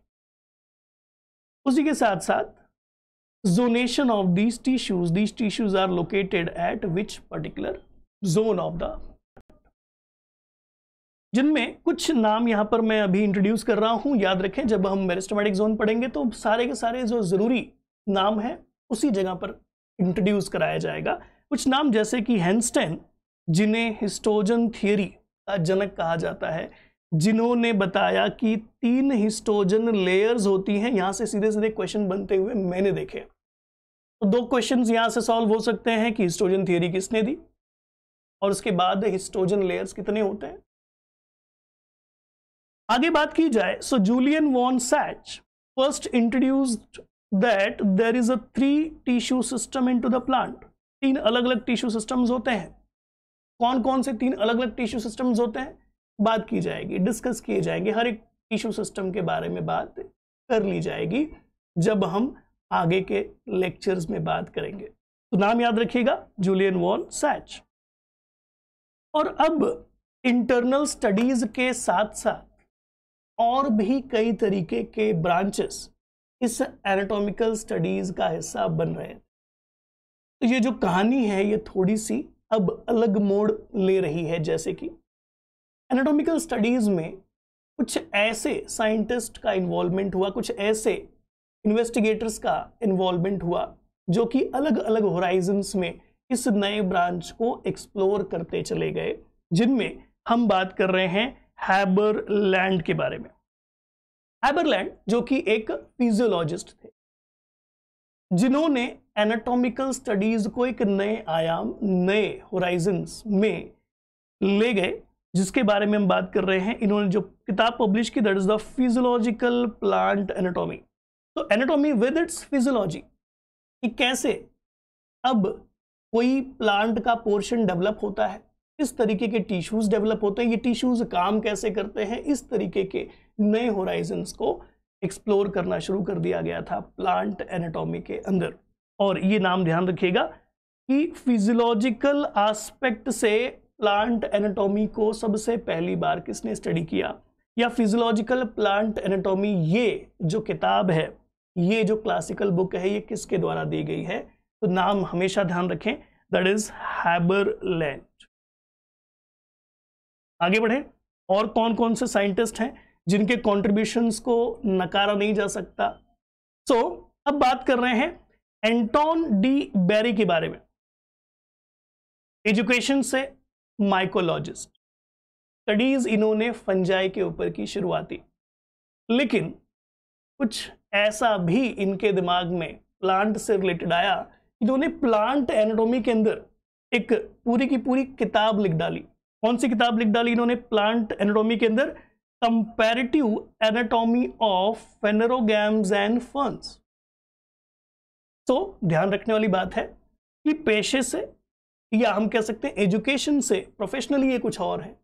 उसी के साथ साथ zonation of these tissues these tissues are located at which particular zone of the जिनमें कुछ नाम यहाँ पर मैं अभी इंट्रोड्यूस कर रहा हूँ याद रखें जब हम मेरिस्टमेटिक जोन पढ़ेंगे तो सारे के सारे जो ज़रूरी नाम हैं उसी जगह पर इंट्रोड्यूस कराया जाएगा कुछ नाम जैसे कि हैंस्टेन जिन्हें हिस्टोजन थियोरी का जनक कहा जाता है जिन्होंने बताया कि तीन हिस्टोजन लेयर्स होती हैं यहाँ से सीधे सीधे क्वेश्चन बनते हुए मैंने देखे तो दो क्वेश्चन यहाँ से सॉल्व हो सकते हैं कि हिस्टोजन थियोरी किसने दी और उसके बाद हिस्टोजन लेयर्स कितने होते हैं आगे बात की जाए so Julian von Sachs first introduced that there is a three tissue system into the plant तीन अलग अलग टिश्यू सिस्टम्स होते हैं कौन कौन से तीन अलग अलग टिश्यू सिस्टम्स होते हैं बात की जाएगी डिस्कस किए जाएंगे हर एक टिश्यू सिस्टम के बारे में बात कर ली जाएगी जब हम आगे के लेक्चर्स में बात करेंगे तो नाम याद रखिएगा जूलियन वॉन सैच और अब इंटरनल स्टडीज के साथ साथ और भी कई तरीके के ब्रांचेस इस एनाटोमिकल स्टडीज का हिस्सा बन रहे हैं तो ये जो कहानी है ये थोड़ी सी अब अलग मोड़ ले रही है जैसे कि एनाटोमिकल स्टडीज में कुछ ऐसे साइंटिस्ट का इन्वॉल्वमेंट हुआ कुछ ऐसे इन्वेस्टिगेटर्स का इन्वॉल्वमेंट हुआ जो कि अलग अलग होराइजन्स में इस नए ब्रांच को एक्सप्लोर करते चले गए जिनमें हम बात कर रहे हैं हैबरलैंड के बारे में हैबरलैंड जो कि एक फिजियोलॉजिस्ट थे जिन्होंने एनाटॉमिकल स्टडीज को एक नए आयाम नए होराइजन्स में ले गए जिसके बारे में हम बात कर रहे हैं इन्होंने जो किताब पब्लिश की that is the physiological plant anatomy तो एनाटॉमी विद इट्स फिजियोलॉजी कि कैसे अब कोई प्लांट का पोर्शन डेवलप होता है इस तरीके के टिश्यूज़ डेवलप होते हैं ये टिश्यूज़ काम कैसे करते हैं इस तरीके के नए होराइजन्स को एक्सप्लोर करना शुरू कर दिया गया था प्लांट एनाटॉमी के अंदर और ये नाम ध्यान रखिएगा कि फिजियोलॉजिकल आस्पेक्ट से प्लांट एनाटॉमी को सबसे पहली बार किसने स्टडी किया या फिजियोलॉजिकल प्लांट एनाटॉमी ये जो किताब है ये जो क्लासिकल बुक है ये किसके द्वारा दी गई है तो नाम हमेशा ध्यान रखें दैट इज लैंड आगे बढ़े और कौन कौन से साइंटिस्ट हैं जिनके कॉन्ट्रीब्यूशंस को नकारा नहीं जा सकता सो so, अब बात कर रहे हैं एंटोन डी बेरी के बारे में एजुकेशन से माइकोलॉजिस्ट स्टडीज इन्होंने फंजाई के ऊपर की शुरुआती लेकिन कुछ ऐसा भी इनके दिमाग में प्लांट से रिलेटेड आया इन्होंने प्लांट एनाटोमी के अंदर एक पूरी की पूरी किताब लिख डाली कौन सी किताब लिख डाली इन्होंने प्लांट एनाटोमी के अंदर comparative anatomy of phanerogams and ferns तो ध्यान रखने वाली बात है कि पेशे से या हम कह सकते हैं एजुकेशन से प्रोफेशनली ये कुछ और है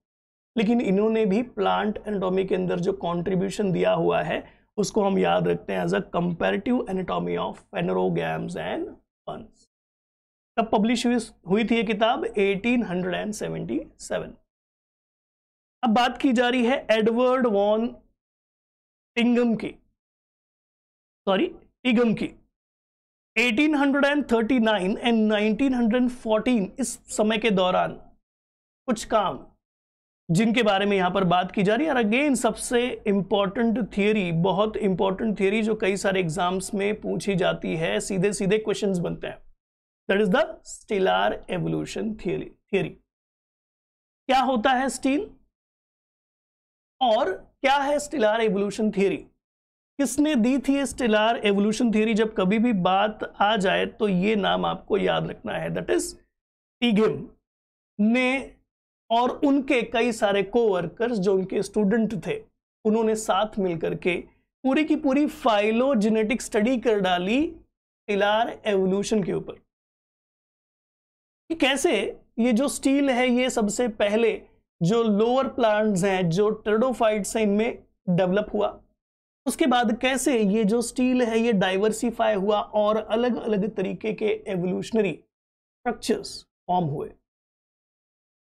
लेकिन इन्होंने भी प्लांट एनाटॉमी के अंदर जो कंट्रीब्यूशन दिया हुआ है उसको हम याद रखते हैं as a comparative anatomy of phanerogams and ferns कब पब्लिश हुई हुई थी ये किताब 1877 अब बात की जा रही है एडवर्ड वॉन टिंगम की सॉरी टिगम की 1839 एंड 1914 इस समय के दौरान कुछ काम जिनके बारे में यहां पर बात की जा रही है और अगेन सबसे इंपॉर्टेंट थियोरी बहुत इंपॉर्टेंट थियोरी जो कई सारे एग्जाम्स में पूछी जाती है सीधे सीधे क्वेश्चंस बनते हैं that is the stelar evolution theory theory क्या होता है स्टील और क्या है स्टीलार एवोल्यूशन थियरी किसने दी थी स्टिलर एवोल्यूशन थियरी जब कभी भी बात आ जाए तो ये नाम आपको याद रखना है दैट इज इगेम ने और उनके कई सारे कोवर्कर्स जो उनके स्टूडेंट थे उन्होंने साथ मिलकर के पूरी की पूरी फाइलोजेनेटिक स्टडी कर डाली स्टीलार एवोल्यूशन के ऊपर कि कैसे ये जो स्टील है ये सबसे पहले जो लोअर प्लांट्स हैं जो टर्डोफाइट्स हैं इनमें डेवलप हुआ उसके बाद कैसे ये जो स्टील है ये डाइवर्सिफाई हुआ और अलग अलग तरीके के एवोल्यूशनरी स्ट्रक्चर्स फॉर्म हुए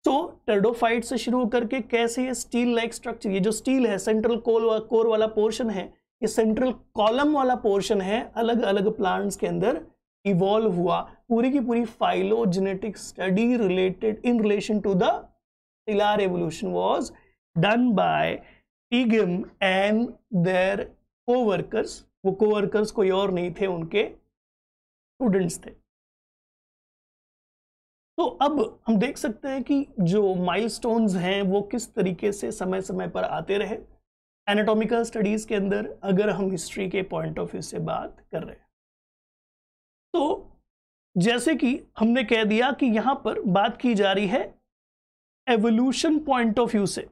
तो टर्डोफाइट से शुरू करके कैसे ये स्टील लाइक स्ट्रक्चर ये जो स्टील है सेंट्रल कोल वा, कोर वाला पोर्शन है ये सेंट्रल कॉलम वाला पोर्शन है अलग अलग प्लांट्स के अंदर इवॉल्व हुआ पूरी की पूरी phylogenetic study related in relation to the stelar evolution was done by Pigam and their coworkers वो कोवर्कर्स कोई और नहीं थे उनके स्टूडेंट्स थे तो अब हम देख सकते हैं कि जो माइलस्टोन्स हैं वो किस तरीके से समय समय पर आते रहे एनाटॉमिकल स्टडीज़ के अंदर अगर हम हिस्ट्री के पॉइंट ऑफ व्यू से बात कर रहे हैं तो जैसे कि हमने कह दिया कि यहां पर बात की जा रही है एवोल्यूशन पॉइंट ऑफ व्यू से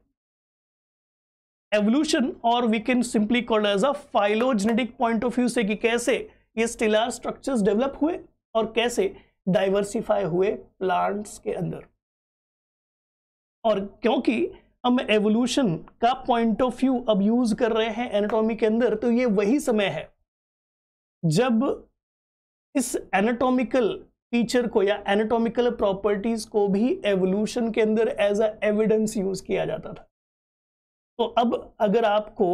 एवोल्यूशन और we can simply called as a phylogenetic point of view से कि कैसे ये स्टेलर स्ट्रक्चर्स डेवलप हुए और कैसे डाइवर्सिफाई हुए प्लांट्स के अंदर और क्योंकि हम एवोल्यूशन का पॉइंट ऑफ व्यू अब यूज कर रहे हैं एनाटॉमी के अंदर तो ये वही समय है जब इस एनाटॉमिकल फीचर को या एनाटॉमिकल प्रॉपर्टीज को भी एवोल्यूशन के अंदर एज अ एविडेंस यूज किया जाता था तो अब अगर आपको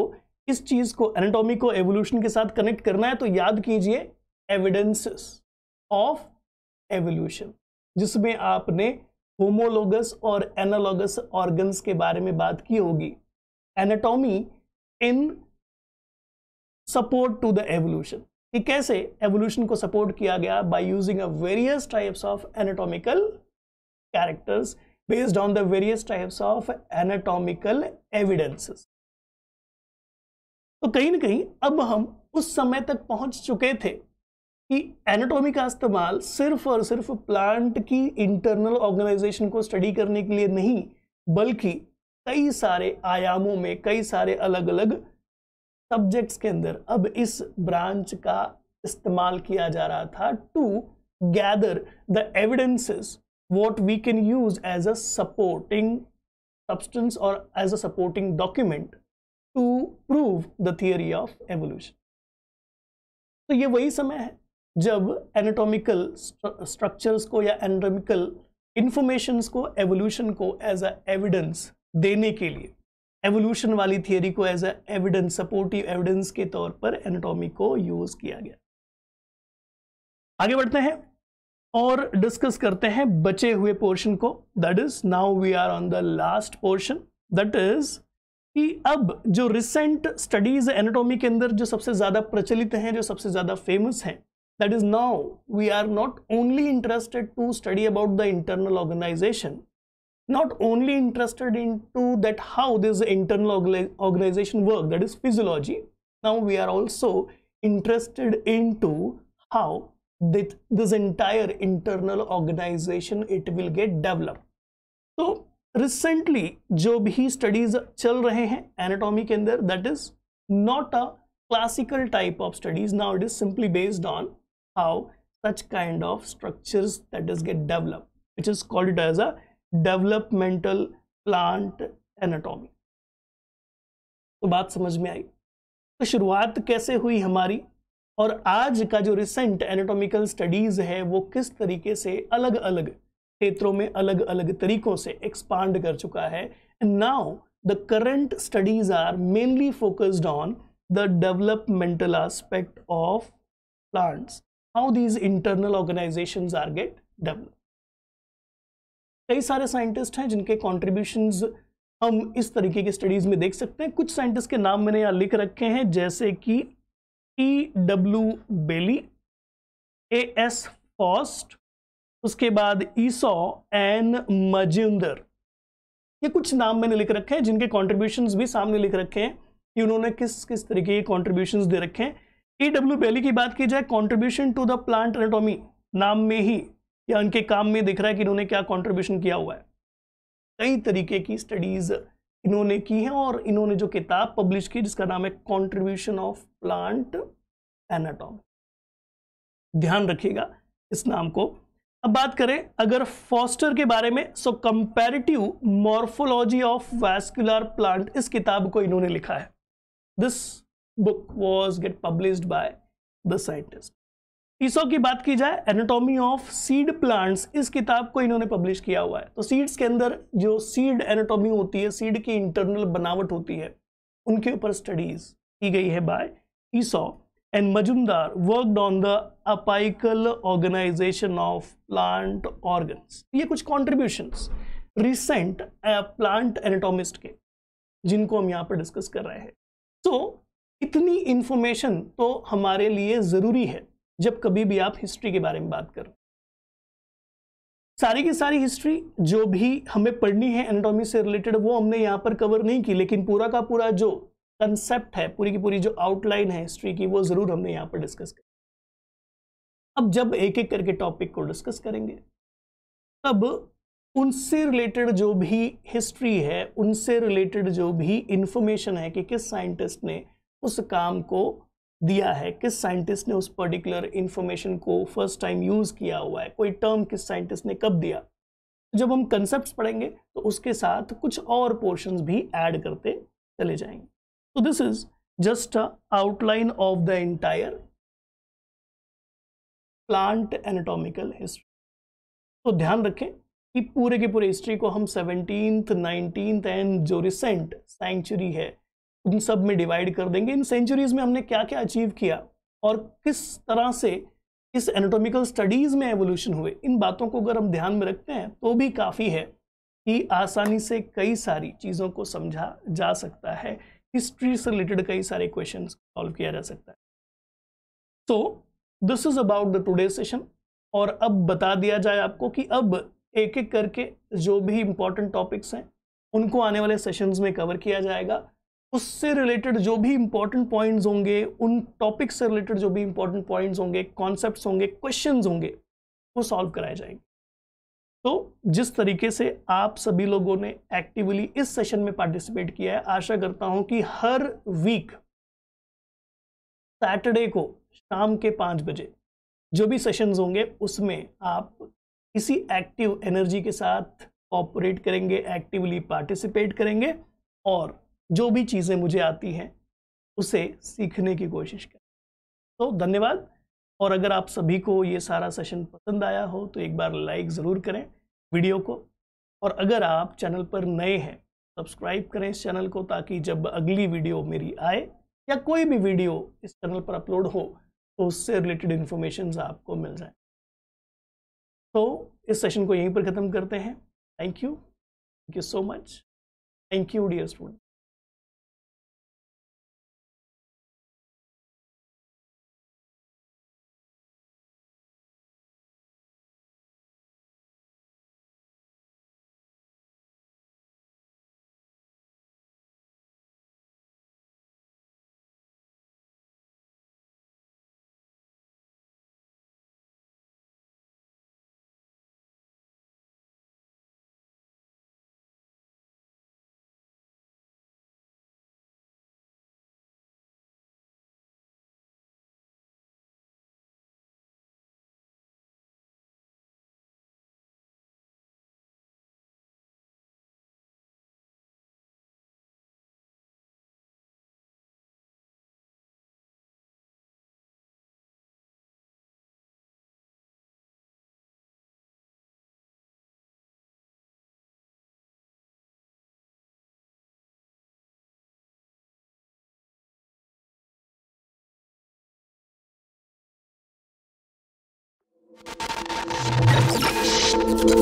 इस चीज को एनाटॉमी को एवोल्यूशन के साथ कनेक्ट करना है तो याद कीजिए एविडेंसेस ऑफ एवोल्यूशन जिसमें आपने होमोलोगस और एनालॉगस ऑर्गन्स के बारे में बात की होगी anatomy in support to the evolution कि कैसे एवोल्यूशन को सपोर्ट किया गया by using a various types of anatomical characters based on the various types of anatomical evidences तो कहीं ना कहीं अब हम उस समय तक पहुंच चुके थे कि एनाटॉमी का इस्तेमाल सिर्फ और सिर्फ प्लांट की इंटरनल ऑर्गेनाइजेशन को स्टडी करने के लिए नहीं बल्कि कई सारे आयामों में कई सारे अलग अलग सब्जेक्ट्स के अंदर अब इस ब्रांच का इस्तेमाल किया जा रहा था to gather the evidences what we can use as a supporting substance और as a supporting document to prove the theory of evolution तो ये वही समय है जब एनाटोमिकल स्ट्रक्चर्स को या एनाटोमिकल इंफॉर्मेशन को एवोल्यूशन को एज अ एविडेंस देने के लिए एवोल्यूशन वाली थियोरी को एज एविडेंस सपोर्टिव एविडेंस के तौर पर एनाटॉमी को यूज किया गया आगे बढ़ते हैं और डिस्कस करते हैं बचे हुए पोर्शन को that is now we are on the last portion that is कि अब जो रिसेंट स्टडीज एनाटॉमी के अंदर जो सबसे ज्यादा प्रचलित हैं जो सबसे ज्यादा फेमस हैं that is now we are not only interested to study about the internal organization not only interested into that how this internal organization work that is physiology now we are also interested into how this this entire internal organization it will get developed so recently job he studies चल रहे हैं anatomy के अंदर that is not a classical type of studies now it is simply based on how such kind of structures that is get developed which is called it as a developmental plant anatomy तो बात समझ में आई तो शुरुआत कैसे हुई हमारी और आज का जो रिसेंट एनाटॉमिकल स्टडीज है वो किस तरीके से अलग अलग क्षेत्रों में अलग अलग तरीकों से एक्सपांड कर चुका है and now the current studies are mainly focused on the developmental aspect of plants how these internal organizations are get develop कई सारे साइंटिस्ट हैं जिनके कॉन्ट्रीब्यूशन हम इस तरीके की स्टडीज़ में देख सकते हैं कुछ साइंटिस्ट के नाम मैंने यहाँ लिख रखे हैं जैसे कि E W Bailey A S Foster उसके बाद ईसो एन मजिंदर ये कुछ नाम मैंने लिख रखे हैं जिनके कॉन्ट्रीब्यूशंस भी सामने लिख रखे हैं कि उन्होंने किस किस तरीके के कॉन्ट्रीब्यूशंस दे रखे हैं ई डब्ल्यू बेली की बात की जाए contribution to the plant anatomy नाम में ही या उनके काम में दिख रहा है कि इन्होंने क्या कॉन्ट्रीब्यूशन किया हुआ है कई तरीके की स्टडीज इन्होंने की हैं और इन्होंने जो किताब पब्लिश की जिसका नाम है कॉन्ट्रीब्यूशन ऑफ प्लांट एनाटॉमी ध्यान रखिएगा इस नाम को अब बात करें अगर फॉस्टर के बारे में so comparative morphology of vascular plant इस किताब को इन्होंने लिखा है this book was get published by the scientist Esau की बात की जाए एनाटॉमी ऑफ सीड प्लांट्स इस किताब को इन्होंने पब्लिश किया हुआ है तो सीड्स के अंदर जो सीड एनाटॉमी होती है सीड की इंटरनल बनावट होती है उनके ऊपर स्टडीज की गई है by Esau and Majumdar worked on the apical organization of plant organs ये कुछ कॉन्ट्रीब्यूशन रिसेंट प्लांट एनाटोमिस्ट के जिनको हम यहाँ पर डिस्कस कर रहे हैं सो so, इतनी इन्फॉर्मेशन तो हमारे लिए ज़रूरी है जब कभी भी आप हिस्ट्री के बारे में बात करो सारी की सारी हिस्ट्री जो भी हमें पढ़नी है एनाटॉमी से रिलेटेड वो हमने यहाँ पर कवर नहीं की लेकिन पूरा का पूरा जो कंसेप्ट है पूरी की पूरी जो आउटलाइन है हिस्ट्री की वो ज़रूर हमने यहाँ पर डिस्कस की अब जब एक एक करके टॉपिक को डिस्कस करेंगे तब उनसे रिलेटेड जो भी हिस्ट्री है उनसे रिलेटेड जो भी इंफॉर्मेशन है कि किस साइंटिस्ट ने उस काम को दिया है किस साइंटिस्ट ने उस पर्टिकुलर इन्फॉर्मेशन को फर्स्ट टाइम यूज़ किया हुआ है कोई टर्म किस साइंटिस्ट ने कब दिया जब हम कंसेप्ट पढ़ेंगे तो उसके साथ कुछ और पोर्शन भी ऐड करते चले जाएंगे तो this is just outline of the entire plant anatomical history तो ध्यान रखें कि पूरे के पूरे हिस्ट्री को हम सेवनटीन नाइनटीन एंड जो रिसेंट सेंचुरी है उन सब में डिवाइड कर देंगे इन सेंचुरीज में हमने क्या क्या अचीव किया और किस तरह से इस एनाटोमिकल स्टडीज़ में एवोल्यूशन हुए इन बातों को अगर हम ध्यान में रखते हैं तो भी काफ़ी है कि आसानी से कई सारी चीज़ों को समझा जा सकता है हिस्ट्री से रिलेटेड कई सारे क्वेश्चन सॉल्व किया जा सकता है तो this is about the today session और अब बता दिया जाए आपको कि अब एक एक करके जो भी इम्पोर्टेंट टॉपिक्स हैं उनको आने वाले सेशंस में कवर किया जाएगा उससे रिलेटेड जो भी इंपॉर्टेंट पॉइंट्स होंगे उन टॉपिक से रिलेटेड जो भी इंपॉर्टेंट पॉइंट्स होंगे कॉन्सेप्ट होंगे क्वेश्चन होंगे वो सॉल्व कराए जाएंगे तो जिस तरीके से आप सभी लोगों ने एक्टिवली इस सेशन में पार्टिसिपेट किया है आशा करता हूं कि हर वीक सैटरडे को शाम के पाँच बजे जो भी सेशंस होंगे उसमें आप इसी एक्टिव एनर्जी के साथ ऑपरेट करेंगे एक्टिवली पार्टिसिपेट करेंगे और जो भी चीज़ें मुझे आती हैं उसे सीखने की कोशिश करें तो धन्यवाद और अगर आप सभी को ये सारा सेशन पसंद आया हो तो एक बार लाइक ज़रूर करें वीडियो को और अगर आप चैनल पर नए हैं सब्सक्राइब करें इस चैनल को ताकि जब अगली वीडियो मेरी आए या कोई भी वीडियो इस चैनल पर अपलोड हो तो उससे रिलेटेड इन्फॉर्मेशन आपको मिल जाए तो इस सेशन को यहीं पर ख़त्म करते हैं thank you thank you so much thank you dear student Thank you.